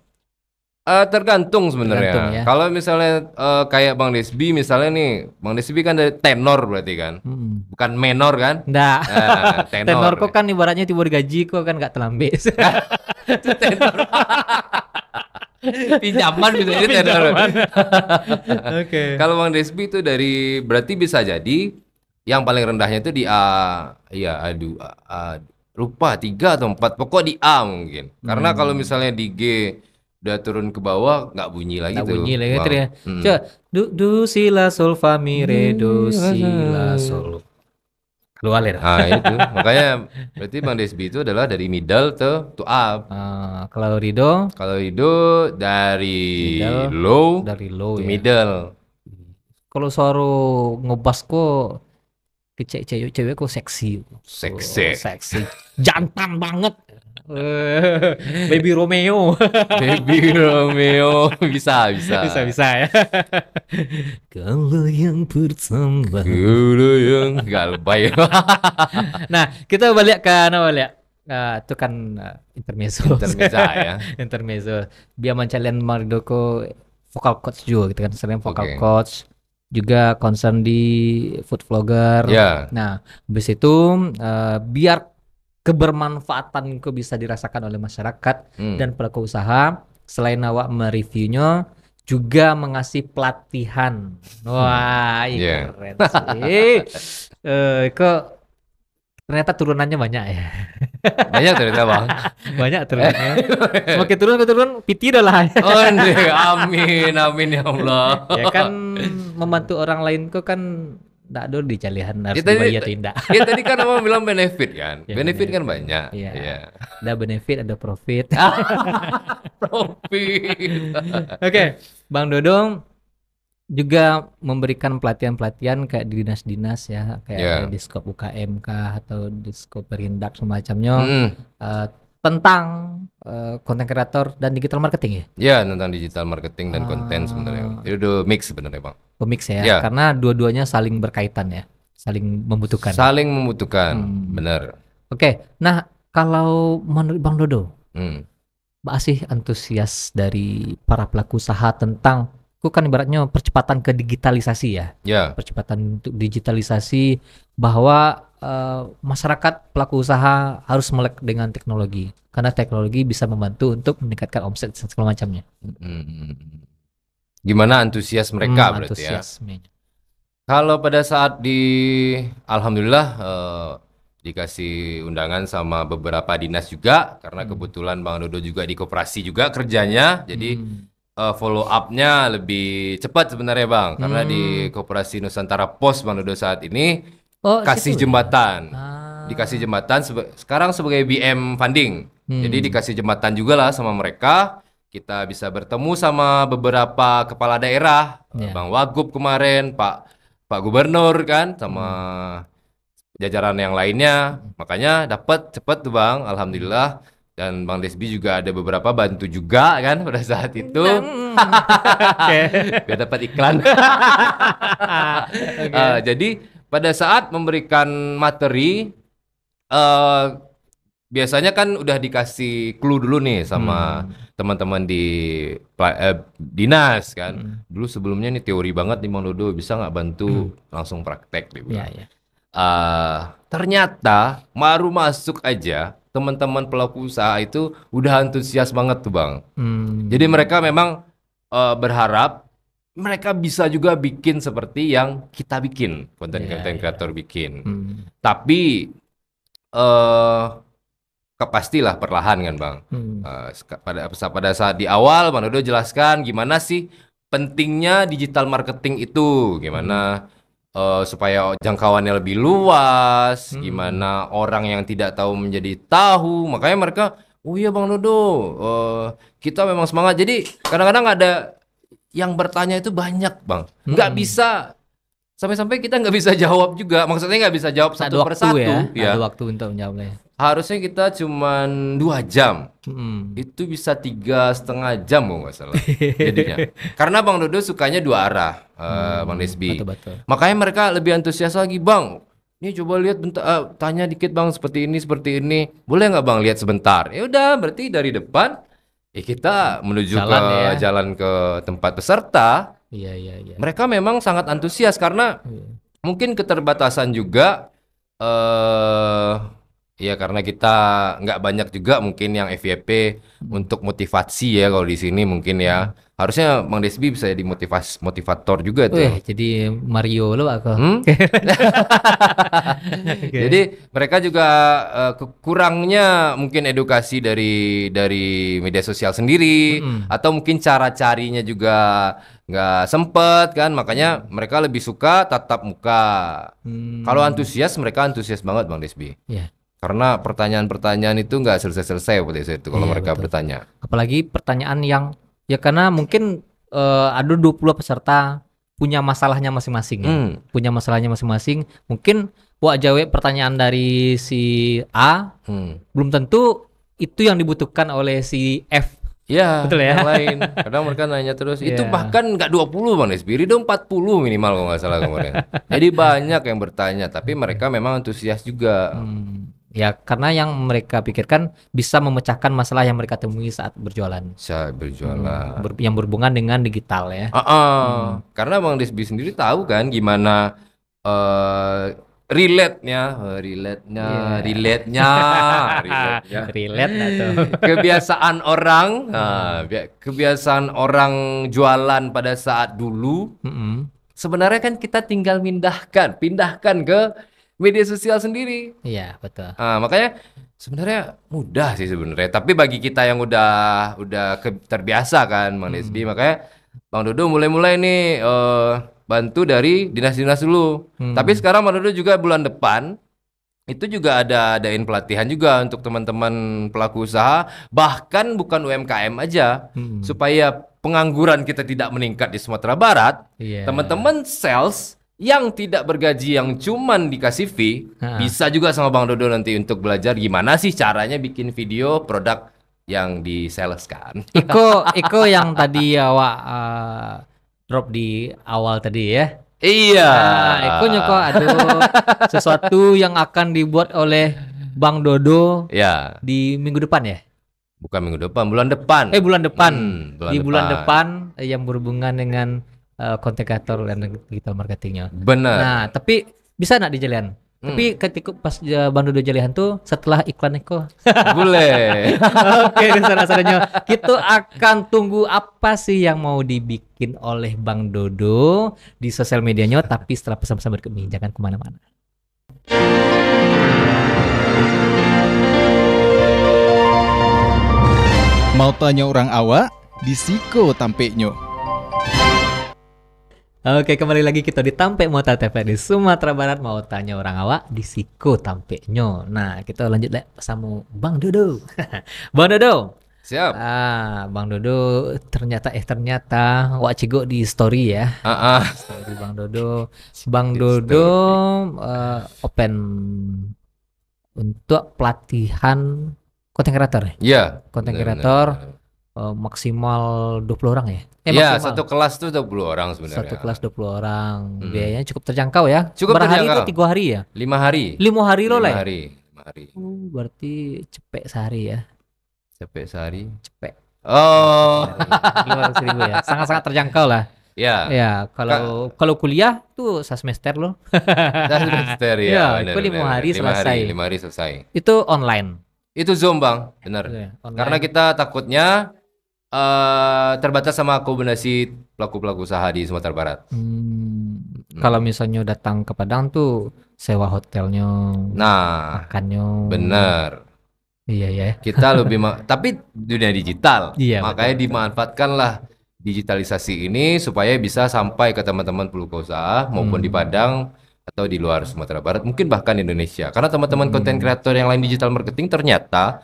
Uh, tergantung sebenarnya. Ya. Kalau misalnya uh, kayak Bang Desbi misalnya nih, Bang Desbi kan dari tenor berarti kan, hmm. bukan menor kan? Nah, uh, tenor. <laughs> tenor kok kan ibaratnya tibur gaji kok kan nggak terlambat. <laughs> tenor. <laughs> pinjaman bisa jadi tenor. Oke. Kalau Bang Desbi itu dari berarti bisa jadi yang paling rendahnya itu di A iya aduh A, A, lupa tiga atau empat pokok di A mungkin karena hmm. kalau misalnya di G udah turun ke bawah nggak bunyi lagi gak tuh bunyi lagi wow. ya hmm. coba du, du si la sol fa mi re do si la sol keluar ya nah itu makanya berarti bang Desbi itu adalah dari middle to to up uh, kalau rido kalau rido dari middle, low dari low to ya. middle kalau suara ngebas kok cewek cewek cewek kok seksi seksi oh, seksi jantan banget <laughs> baby Romeo <laughs> baby Romeo bisa bisa bisa bisa ya <laughs> kalau yang pertama kalau yang galbay nah kita balik ke mana balik Uh, itu kan uh, intermezzo. Intermezzo ya. intermezzo. Dia mencalon Mardoko vocal coach juga gitu kan, sering vocal okay. coach juga concern di food vlogger. Yeah. Nah, habis itu uh, biar kebermanfaatan itu bisa dirasakan oleh masyarakat hmm. dan pelaku usaha, selain awak mereviewnya juga mengasih pelatihan. Hmm. Wah, yeah. keren sih. <laughs> eh, uh, kok ternyata turunannya banyak ya. Banyak ternyata bang. <laughs> banyak turunannya. Semakin turun semakin turun piti adalah lah. <laughs> Oh, amin amin ya Allah. ya kan membantu orang lain kok kan tidak dulu dicalihan harus ya, tadi, dibayar tidak. <laughs> Ya tadi kan kamu bilang benefit kan, ya, benefit, kan benefit kan banyak. Iya. Ya. Ada benefit, ada profit. profit. Oke, okay. Bang Dodong, juga memberikan pelatihan-pelatihan kayak di dinas-dinas ya kayak yeah. di skop UKMK atau di skop perindak semacamnya mm. uh, tentang eh, konten uh, kreator dan digital marketing ya? Ya tentang digital marketing dan konten uh, sebenarnya. Itu udah mix sebenarnya bang. Oh, mix ya, yeah. karena dua-duanya saling berkaitan ya, saling membutuhkan. Saling membutuhkan, hmm. benar. Oke, okay. nah kalau menurut bang Dodo, hmm. masih antusias dari para pelaku usaha tentang itu kan ibaratnya percepatan ke digitalisasi ya. Yeah. Percepatan untuk digitalisasi bahwa uh, masyarakat pelaku usaha harus melek dengan teknologi karena teknologi bisa membantu untuk meningkatkan omset dan segala macamnya. Hmm. Gimana antusias mereka hmm, berarti ya? Kalau pada saat di alhamdulillah uh, dikasih undangan sama beberapa dinas juga karena hmm. kebetulan Bang Dodo juga di koperasi juga kerjanya jadi hmm uh, follow up-nya lebih cepat sebenarnya Bang karena di hmm. Koperasi Nusantara Pos Bang Dodo saat ini oh, kasih situ. jembatan. Ah. Dikasih jembatan sebe sekarang sebagai BM funding. Hmm. Jadi dikasih jembatan juga lah sama mereka. Kita bisa bertemu sama beberapa kepala daerah, yeah. Bang Wagub kemarin, Pak Pak Gubernur kan sama hmm. jajaran yang lainnya. Makanya dapat cepat tuh Bang, alhamdulillah. Hmm dan Bang Desbi juga ada beberapa bantu juga kan <laughs> pada saat itu nah, <laughs> mm. biar dapat iklan <laughs> okay. uh, eh, jadi pada saat memberikan materi uh, biasanya kan udah dikasih clue dulu nih sama hmm. teman-teman di eh, dinas kan hmm. dulu sebelumnya nih teori banget nih Bang Dodo bisa nggak bantu hmm. langsung praktek gitu ya, ya. Uh, ternyata baru masuk aja teman-teman pelaku usaha itu udah antusias banget tuh bang. Hmm. Jadi mereka memang uh, berharap mereka bisa juga bikin seperti yang kita bikin konten konten iya, iya. kreator yeah. bikin. Hmm. Tapi uh, eh, kepastilah perlahan kan bang. Hmm. Uh, pada pada saat di awal bang Dodo jelaskan gimana sih pentingnya digital marketing itu gimana. Hmm uh, supaya jangkauannya lebih luas, hmm. gimana orang yang tidak tahu menjadi tahu. Makanya mereka, oh iya Bang Dodo, uh, kita memang semangat. Jadi kadang-kadang ada yang bertanya itu banyak Bang, hmm. nggak hmm. bisa sampai-sampai kita nggak bisa jawab juga. Maksudnya nggak bisa jawab satu persatu. Ya, ya. Ada waktu untuk menjawabnya harusnya kita cuma dua jam hmm. itu bisa tiga setengah jam mau oh, nggak salah jadinya karena bang Dodo sukanya dua arah eh, hmm. bang Desbi betul, betul. makanya mereka lebih antusias lagi bang ini coba lihat bentar uh, tanya dikit bang seperti ini seperti ini boleh nggak bang lihat sebentar ya udah berarti dari depan eh, kita menuju jalan, ke ya. jalan ke tempat peserta iya iya iya mereka memang sangat antusias karena iya. mungkin keterbatasan juga eh uh, Iya karena kita nggak banyak juga mungkin yang FYP untuk motivasi ya kalau di sini mungkin ya harusnya Bang Desbi bisa jadi motivas motivator juga tuh. Wih, jadi Mario loh aku. Hmm? okay. <laughs> <laughs> Jadi mereka juga uh, eh, kekurangnya mungkin edukasi dari dari media sosial sendiri -hmm. atau mungkin cara carinya juga nggak sempet kan makanya hmm. mereka lebih suka tatap muka. Hmm. Kalau antusias mereka antusias banget Bang Desbi. Iya. Yeah karena pertanyaan-pertanyaan itu nggak selesai-selesai saya itu kalau iya, mereka betul. bertanya. Apalagi pertanyaan yang ya karena mungkin uh, ada 20 peserta punya masalahnya masing-masing. Ya? Hmm. Punya masalahnya masing-masing. Mungkin Wah jawab pertanyaan dari si A hmm. belum tentu itu yang dibutuhkan oleh si F. Ya, betul ya. Yang lain. Kadang mereka nanya terus. Itu yeah. bahkan nggak 20 Bang Desbiri, dong 40 minimal kalau nggak salah kemarin. <laughs> Jadi banyak yang bertanya, tapi mereka memang antusias juga. Hmm ya karena yang mereka pikirkan bisa memecahkan masalah yang mereka temui saat berjualan saat berjualan hmm, ber, yang berhubungan dengan digital ya uh -uh. Hmm. karena bang Desbi sendiri tahu kan gimana uh, relate-nya, eh, relate-nya, yeah. relate-nya, <laughs> relate-nya. <laughs> kebiasaan orang, uh, kebiasaan orang jualan pada saat dulu. Mm -hmm. Sebenarnya kan kita tinggal pindahkan, pindahkan ke media sosial sendiri. Iya, betul. Uh, makanya sebenarnya mudah sih sebenarnya, tapi bagi kita yang udah udah ke, terbiasa kan Bang hmm. Desdi, makanya Bang Dodo mulai-mulai nih uh, bantu dari dinas-dinas dulu. Hmm. Tapi sekarang Bang Dodo juga bulan depan itu juga ada adain pelatihan juga untuk teman-teman pelaku usaha bahkan bukan UMKM aja hmm. supaya pengangguran kita tidak meningkat di Sumatera Barat yeah. teman-teman sales yang tidak bergaji yang cuman dikasih fee ha. bisa juga sama Bang Dodo nanti untuk belajar gimana sih caranya bikin video produk yang di diseleskan. Iko Iko <laughs> yang tadi awak ya, uh, eh, drop di awal tadi ya. Iya. Nah, Iko nyoko ada <laughs> sesuatu yang akan dibuat oleh Bang Dodo ya. di minggu depan ya. Bukan minggu depan, bulan depan. Eh bulan depan. Hmm, bulan di depan. bulan depan eh, yang berhubungan dengan Eh, konten uh, dan digital marketingnya. Benar. Nah, tapi bisa nak dijelian? Hmm. Tapi ketika pas Bandung Dojo Jalihan tuh setelah iklan Eko. <laughs> Boleh. Oke, sana sananya kita akan tunggu apa sih yang mau dibikin oleh Bang Dodo di sosial medianya tapi setelah pesan-pesan berikut ini jangan kemana mana Mau tanya orang awak, disiko tampeknya. Oke, kembali lagi kita di Tampe Mota TV di Sumatera Barat. Mau tanya orang awak di Siko Tampe Nyo. Nah, kita lanjut deh sama Bang Dodo. <laughs> Bang Dodo. Siap. Ah, Bang Dodo ternyata eh ternyata wak cigo di story ya. Uh -uh. Story Bang Dodo. Bang Dodo uh, open untuk pelatihan konten kreator. Ya? Iya. Yeah. Konten kreator uh, maksimal 20 orang ya? Eh, ya, satu kelas tuh 20 orang sebenarnya. Satu kelas 20 orang. Hmm. Biayanya cukup terjangkau ya. Cukup Berhari terjangkau. itu tiga hari ya? Lima hari. Lima hari loh lah. Lima hari. Lima hari. Uh, berarti cepet sehari ya? cepet sehari. cepet Oh. Lima ribu ya. Sangat-sangat terjangkau lah. Ya. Ya, kalau Ka kalau kuliah tuh semester loh. <laughs> semester ya. ya bener, itu lima hari lima selesai. Lima hari, lima hari selesai. Itu online. Itu Zoom, Bang. Benar. Iya, Karena kita takutnya uh, terbatas sama kombinasi pelaku-pelaku usaha di Sumatera Barat. Hmm, hmm. Kalau misalnya datang ke Padang tuh sewa hotelnya, nah, makannya. Bener. Iya ya. Kita <laughs> lebih tapi dunia digital. Iya. Makanya betul, dimanfaatkanlah digitalisasi ini supaya bisa sampai ke teman-teman pelaku usaha maupun hmm. di Padang atau di luar Sumatera Barat, mungkin bahkan Indonesia. Karena teman-teman hmm. konten -teman hmm. kreator yang lain digital marketing ternyata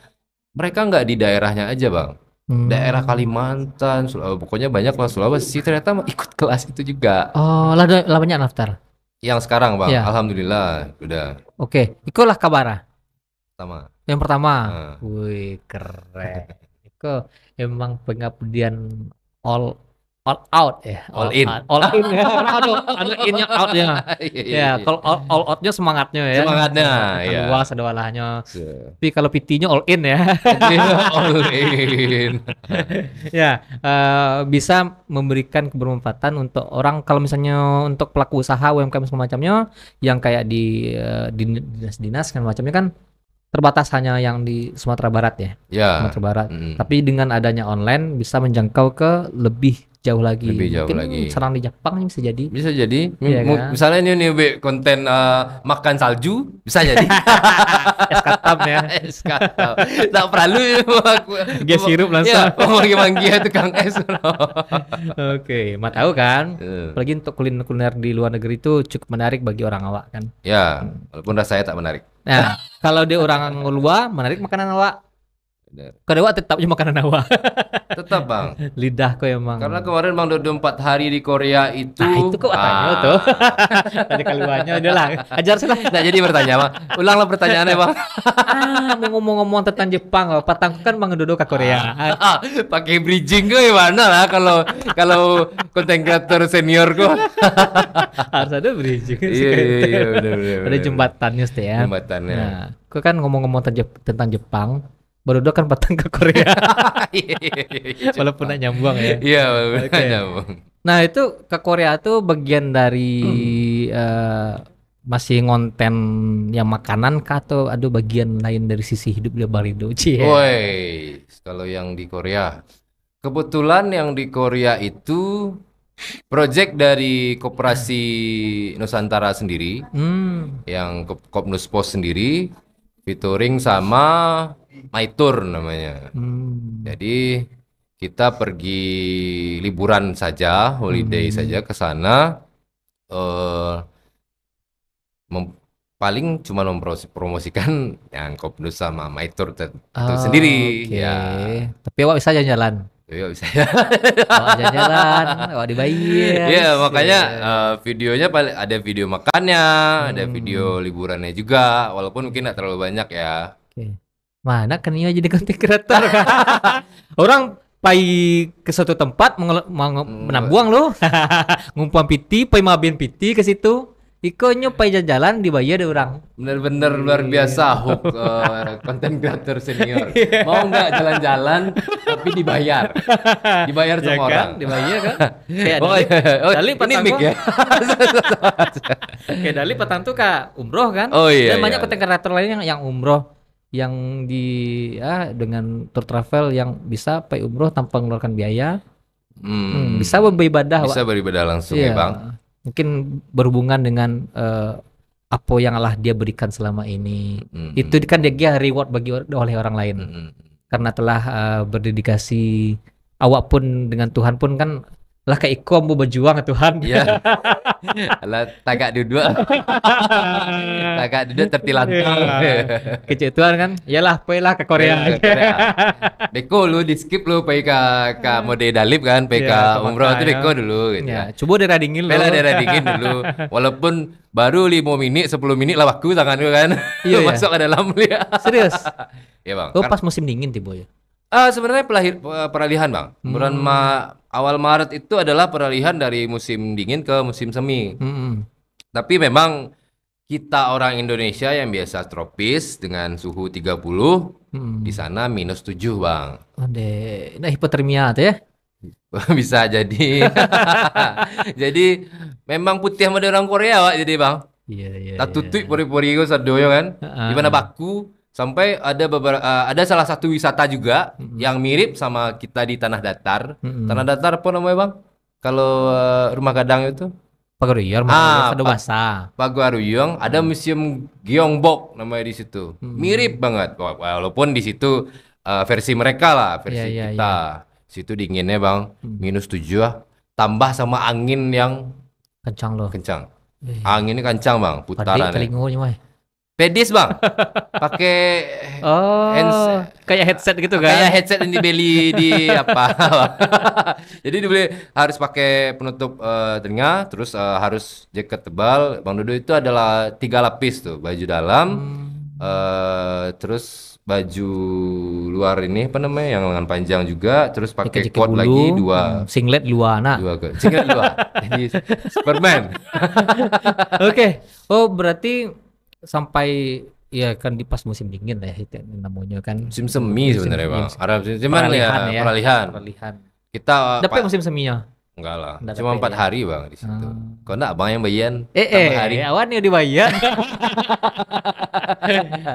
mereka nggak di daerahnya aja, Bang Hmm. daerah Kalimantan, Sulawesi, pokoknya banyak lah Sulawesi ternyata ikut kelas itu juga. Oh, lah lamanya daftar. Yang sekarang, Bang. Ya. Alhamdulillah, udah. Oke, okay. ikulah kabara. Pertama. Yang pertama. Hmm. Wih, keren. Iko emang pengabdian all all out ya all, in out. all in ya aduh ada innya out ya ya kalau all, all outnya semangatnya ya semangatnya ya luas ada walahnya yeah. tapi kalau pitinya all in ya <laughs> all in <laughs> ya uh, bisa memberikan kebermanfaatan untuk orang kalau misalnya untuk pelaku usaha UMKM semacamnya yang kayak di uh, eh, dinas-dinas kan macamnya kan terbatas hanya yang di Sumatera Barat ya, ya. Sumatera Barat. Mm. Tapi dengan adanya online bisa menjangkau ke lebih jauh lagi. Lebih jauh Mungkin lagi. Serang di Jepang bisa jadi. Bisa jadi. Iya, kan? Misalnya ini nih konten uh, makan salju bisa jadi. <laughs> Eskatam ya. <laughs> Eskatam. Tak perlu aku. gas sirup langsung. Ya, manggil-manggil tukang es. <laughs> Oke, okay, mah tahu kan. Hmm. lagi untuk kuliner-kuliner di luar negeri itu cukup menarik bagi orang awak kan. Ya, hmm. walaupun rasanya tak menarik. Nah, kalau dia orang luar menarik makanan awak benar. Korewa tetap makanan karena <laughs> tetap bang. Lidah kok emang. Karena kemarin bang dua empat hari di Korea itu. Nah itu kok katanya ah. tuh. <laughs> Tadi keluarnya udah lah. Ajar sih lah. Nah jadi bertanya bang. Ulanglah pertanyaannya bang. ah mau ngomong-ngomong tentang Jepang oh. Patangku kan bang duduk ke Korea. Ah, Pakai bridging gue eh, mana lah kalau kalau konten kreator senior kau. <laughs> Harus ada bridging. Iya iya iya. Ada jembatannya setia. Ya. Jembatannya. Nah, kau kan ngomong-ngomong tentang Jepang baru dua kan patang ke Korea. <laughs> Iya, iya, iya, Walaupun nak nyambung ya. Iya, okay. nyambung. Nah, itu ke Korea tuh bagian dari hmm. uh, masih ngonten yang makanan kah atau aduh bagian lain dari sisi hidup dia Barido Cie. Woi, kalau yang di Korea. Kebetulan yang di Korea itu Project dari Koperasi Nusantara sendiri, hmm. yang Kopnus Pos sendiri, featuring sama my tour namanya. Hmm. Jadi kita pergi liburan saja, holiday hmm. saja ke sana. Uh, paling cuma mempromosikan <laughs> yang kopdus sama my tour itu oh, sendiri. Okay. Ya. Tapi awak bisa jalan-jalan. Iya bisa. bisa <laughs> jalan-jalan. awak dibayar. Iya makanya yeah. uh, videonya paling ada video makannya, hmm. ada video liburannya juga. Walaupun mungkin nggak terlalu banyak ya. Okay. Mana kenio iya jadi konten kan? kreator? <laughs> Orang pai ke suatu tempat hmm. menambuang lo <laughs> ngumpang piti pai mabin piti ke situ ikonyo pai jalan-jalan dibayar deh orang. Bener-bener luar iya. biasa hook eh, konten uh, kreator senior. Iya. Mau nggak jalan-jalan tapi dibayar. Dibayar sama ya kan? orang. Dibayar kan? <laughs> Kayak oh, Dali, oh, ya. Kayak Dali petang tuh kak umroh kan? Oh iya. Dan banyak iya. konten kreator lain yang yang umroh yang di ya dengan tour travel yang bisa pay umroh tanpa mengeluarkan biaya. Hmm. Hmm, bisa beribadah. Bisa beribadah langsung ya, ya Bang. Mungkin berhubungan dengan uh, apa yang Allah dia berikan selama ini. Hmm. Itu kan dia reward bagi oleh orang lain. Hmm. Karena telah uh, berdedikasi awak pun dengan Tuhan pun kan lah kayak iko mau berjuang ya, Tuhan ya <laughs> lah tagak duduk <laughs> tagak duduk tertilantar iya. kecil Tuhan kan iyalah lah ke Korea, ya, Korea. Deko lu di skip lu pergi ke ke mode dalip kan pergi iya, ke umroh itu Deko ya. dulu gitu iya, ya. coba daerah dingin lah <laughs> daerah dingin dulu walaupun baru 5 menit 10 menit lah waktu tangan gue kan iya, masuk ke dalam serius iya bang lu oh, kan pas musim dingin tiba ya Uh, sebenarnya pelahir, eh, peralihan bang. Hmm. Bulan ma awal Maret itu adalah peralihan dari musim dingin ke musim semi. Hmm. Tapi memang kita orang Indonesia yang biasa tropis dengan suhu 30 hmm. di sana minus tujuh bang. Ade, nah hipotermia tuh ya? <laughs> Bisa jadi. <laughs> jadi memang putih sama orang Korea wak jadi bang. Iya yeah, iya. Tak tutup yeah. pori-pori gue kan. Uh baku Sampai ada beberapa uh, eh, ada salah satu wisata juga hmm. yang mirip sama kita di tanah datar. Hmm. Tanah datar apa namanya, Bang? Kalau uh, rumah gadang itu Pagaruyur, ah, bahasa Pagaruyung ada museum Gyeongbok namanya di situ. Hmm. Mirip banget walaupun di situ uh, versi mereka lah, versi yeah, yeah, kita. Yeah. Situ dinginnya, Bang. Mm. Minus tujuh ah. Tambah sama angin yang kencang loh. Kencang. Iya, iya. Angin Anginnya kencang, Bang, putaran. Padik telingonya, Pedis bang, <laughs> pakai oh, kayak headset gitu kan? Kayak headset yang dibeli di <laughs> apa? <laughs> Jadi dibeli harus pakai penutup uh, telinga, terus uh, harus jaket tebal. Bang Dodo itu adalah tiga lapis tuh, baju dalam, hmm. uh, terus baju luar ini apa namanya yang lengan panjang juga, terus pakai coat lagi dua. Hmm, singlet dua anak. Dua ke, singlet dua. Jadi Superman. Oke, okay. oh berarti sampai ya kan di pas musim dingin ya itu namanya kan musim semi sebenarnya bang Arab musim cuman ya, ya peralihan peralihan kita tapi musim seminya enggak lah Dapet cuma empat ya. hari bang di situ hmm. kok enggak abang yang bagian eh eh hari awan yang dibayar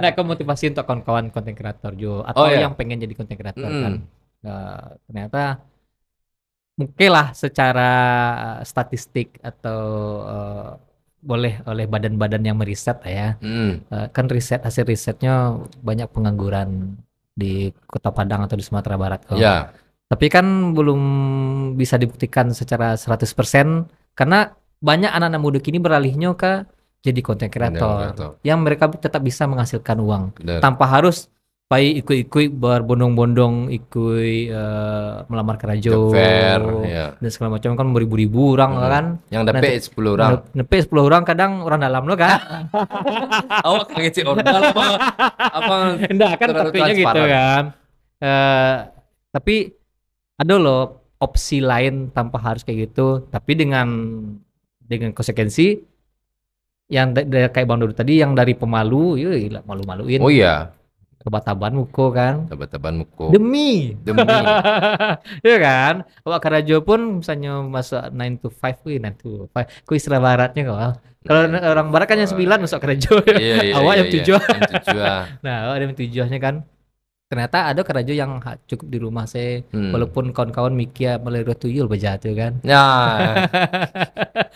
nah kau motivasi untuk kawan-kawan konten kreator Jo atau oh, iya. yang pengen jadi konten kreator mm. kan hmm. nah, ternyata mungkin lah secara statistik atau uh, boleh oleh badan-badan yang meriset ya hmm. Eh, kan riset hasil risetnya banyak pengangguran di kota Padang atau di Sumatera Barat kok. Yeah. Tapi kan belum bisa dibuktikan secara 100% karena banyak anak-anak muda kini beralihnya ke jadi konten kreator yang mereka tetap bisa menghasilkan uang tanpa harus Pai ikut-ikut berbondong-bondong ikut uh, melamar rajo fair, yeah. dan segala macam kan beribu-ribu orang hmm. kan yang dapat sepuluh orang dapat sepuluh orang kadang orang dalam lo kan <laughs> awak kaget sih orang dalam apa, apa enggak kan tapinya gitu kan uh, tapi ada lo, opsi lain tanpa harus kayak gitu tapi dengan dengan konsekuensi yang kayak Bang Dodo tadi yang dari pemalu, yuk malu-maluin. Oh iya Tebak-tebakan Muko kan. Tebak-tebakan Muko. Demi. Demi. <laughs> Iya kan? Awak karajo pun misalnya masuk 9 to 5 kuy 9 to 5. Kuy istilah baratnya kok. Kalau nah, orang barat kan jam 9 masuk karajo. Iya, iya, <laughs> awak iya, jam iya. 7. Iya, 7. nah, awak yang 7-nya kan. Ternyata ada karajo yang cukup di rumah saya hmm. walaupun kawan-kawan mikir meliru tuyul bejat kan. Nah. <laughs>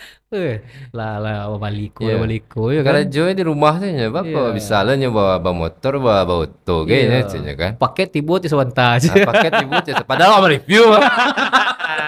lah lah balik yeah. balik ya kan. Karena Joy di rumahnya nya bapak yeah. bisa lah bawa bawa motor bawa bawa auto iya. kayaknya yeah. Nya, kan. Paket tibu di sebentar. Nah, paket tibu ya, padahal sama review.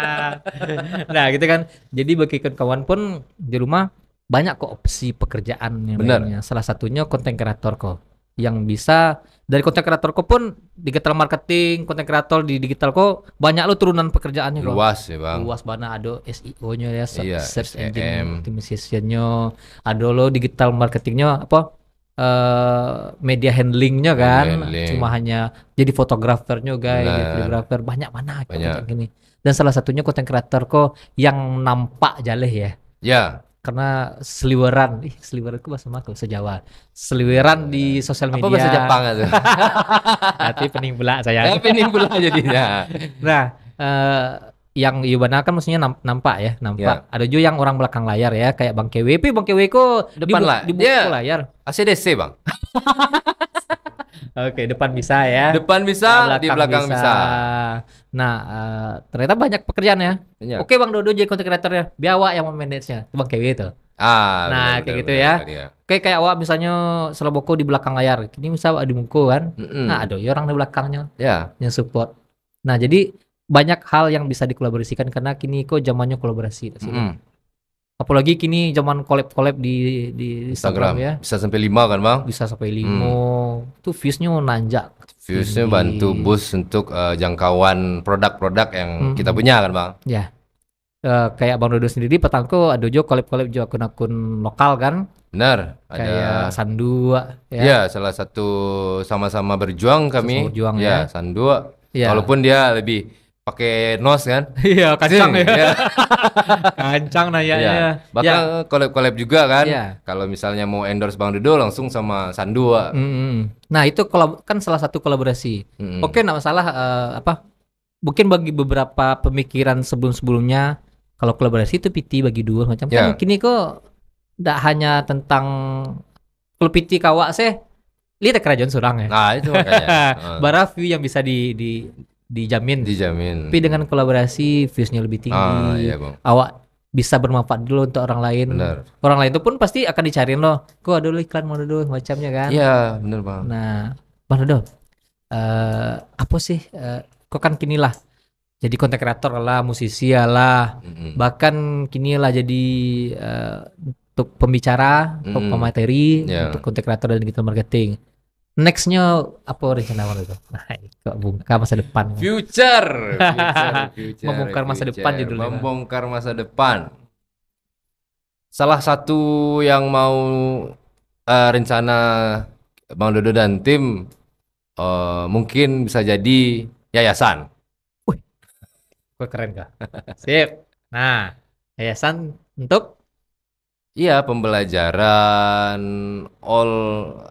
<laughs> nah gitu kan. Jadi bagi kawan pun di rumah banyak kok opsi pekerjaan yang Salah satunya konten kreator kok yang bisa dari konten kreatorku pun digital marketing, konten kreator di digital digitalku banyak lo turunan pekerjaannya kok. Luas ya bang. Luas banget ada SEO-nya ya, iya, search SEM. engine optimization-nya, ada lo digital marketingnya apa uh, media handlingnya kan, handling. cuma hanya jadi fotografernya guys, nah, videografer banyak mana banyak. gini. Dan salah satunya konten kreator kok yang nampak jaleh ya. Ya karena seliweran ih seliweran itu bahasa Mako sejawa seliweran di sosial media apa bahasa Jepang itu nanti <laughs> pening pula saya ya, pening pula jadinya nah uh, yang Yubana kan maksudnya nampak ya nampak ya. ada juga yang orang belakang layar ya kayak Bang KWP Bang KWP kok depan lah di yeah. layar ACDC Bang <laughs> Oke, depan bisa ya. Depan bisa, nah, belakang di belakang bisa. bisa. Nah, uh, ternyata banyak pekerjaan ya. Iya. Oke Bang Dodo jadi content creator ya. biawa yang memanage-nya. Bang kayak gitu. Ah, nah bener, kayak bener, gitu bener, ya. Bener, ya. Oke kayak awak misalnya seleboko di belakang layar. Kini misalnya di muka kan. Mm -mm. Nah, ada ya orang di belakangnya. Ya. Yang support. Nah, jadi banyak hal yang bisa dikolaborasikan karena kini kok zamannya kolaborasi. Mm hmm Apalagi kini zaman collab-collab di di Instagram, Instagram ya. Bisa sampai lima kan, Bang? Bisa sampai mm. lima. Mm tuh viewsnya nanjak. Viewsnya bantu boost untuk uh, jangkauan produk-produk yang hmm. kita punya kan bang? Ya. Uh, kayak Bang Dodo sendiri petangku ada juga kolip collab juga akun-akun lokal kan? Benar. Kayak ada... Kayak Sandua. Ya. yeah, salah satu sama-sama berjuang kami. Sama berjuang iya, ya. ya. Sandua. Iya. yeah. Walaupun dia lebih pakai nos kan? <laughs> Iya, kacang ya. Iya. <laughs> kacang nanya iya. ya. Bakal ya. collab-collab juga kan. Ya. Kalau misalnya mau endorse Bang Dodo langsung sama Sandua. Mm -hmm. Nah, itu kolab kan salah satu kolaborasi. Mm -hmm. Oke, enggak masalah uh, apa? Mungkin bagi beberapa pemikiran sebelum-sebelumnya kalau kolaborasi itu PT bagi dua macam yeah. kan kini kok tidak hanya tentang kalau PT kawak sih lihat kerajaan surang ya. Nah, itu makanya. <laughs> Bara view yang bisa di di dijamin dijamin tapi dengan kolaborasi viewsnya lebih tinggi ah, iya awak bisa bermanfaat dulu untuk orang lain bener. orang lain itu pun pasti akan dicariin loh kok ada lo iklan mau dulu macamnya kan iya bener bang nah mana Dodo, uh, apa sih uh, kok kan kini lah jadi konten kreator lah musisi ya lah mm-hmm. bahkan kini lah jadi uh, untuk pembicara mm-hmm. untuk pemateri yeah. untuk konten kreator dan digital marketing nextnya apa rencana kamu itu? <laughs> Nah, kok bongkar masa depan. Future, <laughs> future, future membongkar masa future. depan judulnya. Membongkar masa depan. Salah satu yang mau uh, rencana Bang Dodo dan tim uh, mungkin bisa jadi yayasan. Wih, keren gak? Sip. Nah, yayasan untuk Iya, pembelajaran all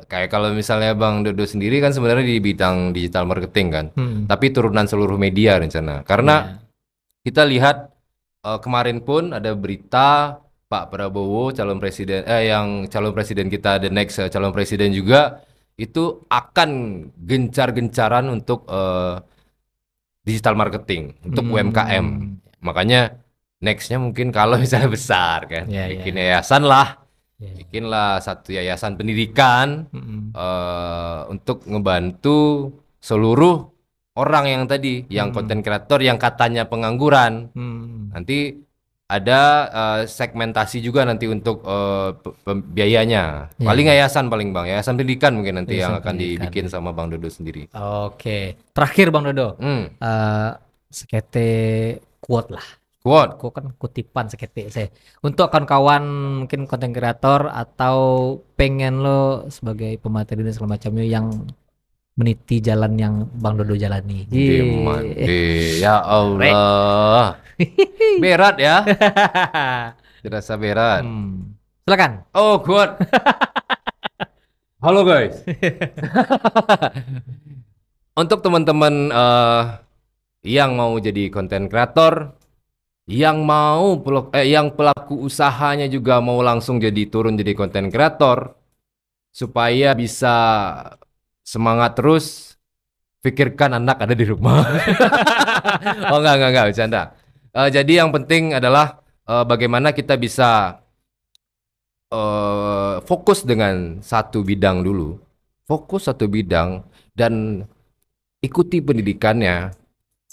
kayak kalau misalnya Bang Dodo sendiri kan sebenarnya di bidang digital marketing kan. Hmm. Tapi turunan seluruh media rencana. Karena yeah. kita lihat uh, kemarin pun ada berita Pak Prabowo calon presiden eh yang calon presiden kita the next uh, calon presiden juga itu akan gencar-gencaran untuk uh, digital marketing untuk hmm. UMKM. Makanya nextnya mungkin kalau misalnya besar kan yeah, iya, bikin yeah. yayasan lah yeah. bikinlah satu yayasan pendidikan mm -hmm. uh, untuk ngebantu seluruh orang yang tadi yang konten kreator yang katanya pengangguran mm. nanti ada uh, segmentasi juga nanti untuk uh, biayanya. Yeah. Paling yayasan paling Bang, yayasan pendidikan mungkin nanti yayasan yang akan pendidikan. dibikin iya. sama Bang Dodo sendiri. Oke. Okay. Terakhir Bang Dodo. Hmm. Uh, sekete quote lah Quote. Kok kan kutipan seketik saya. Untuk kawan-kawan mungkin konten kreator atau pengen lo sebagai pemateri dan segala macamnya yang meniti jalan yang Bang Dodo jalani. Dimati. Iya. Ya Allah. berat ya. Terasa <laughs> berat. Hmm. Silakan. Oh, kuat. <laughs> Halo guys. <laughs> Untuk teman-teman uh, yang mau jadi konten kreator, yang mau eh, yang pelaku usahanya juga mau langsung jadi turun jadi konten kreator supaya bisa semangat terus pikirkan anak ada di rumah <laughs> oh enggak enggak enggak bercanda uh, jadi yang penting adalah uh, bagaimana kita bisa uh, fokus dengan satu bidang dulu fokus satu bidang dan ikuti pendidikannya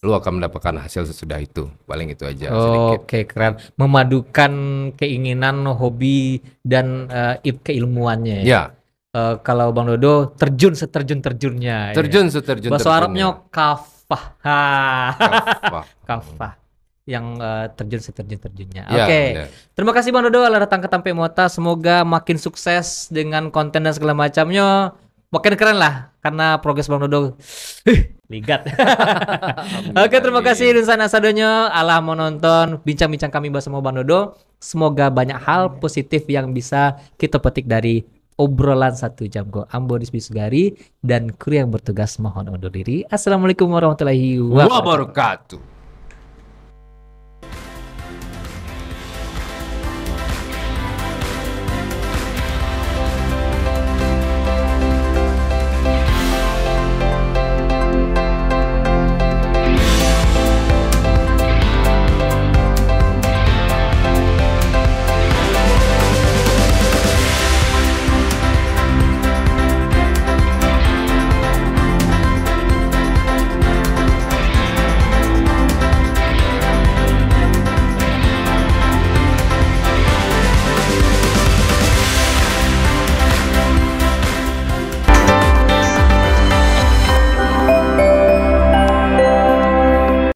lu akan mendapatkan hasil sesudah itu paling itu aja oh, oke okay, keren memadukan keinginan hobi dan uh, keilmuannya ya, ya. Uh, kalau bang dodo terjun seterjun terjunnya ya. terjun ya. seterjun bahasa arabnya kafah ha. kafah <laughs> kafah yang uh, terjun seterjun terjunnya. Ya, oke, okay. Ya. terima kasih Bang Dodo telah datang ke Tampe Mota. Semoga makin sukses dengan konten dan segala macamnya. Makin keren lah karena progres Bang Dodo <laughs> ligat. <laughs> Oke, terima kasih Dunsan Asadonyo Allah mau bincang-bincang kami bahas semua Bang Dodo. Semoga banyak hal positif yang bisa kita petik dari obrolan satu jam go Ambonis Bisugari dan kru yang bertugas mohon undur diri. Assalamualaikum warahmatullahi wabarakatuh.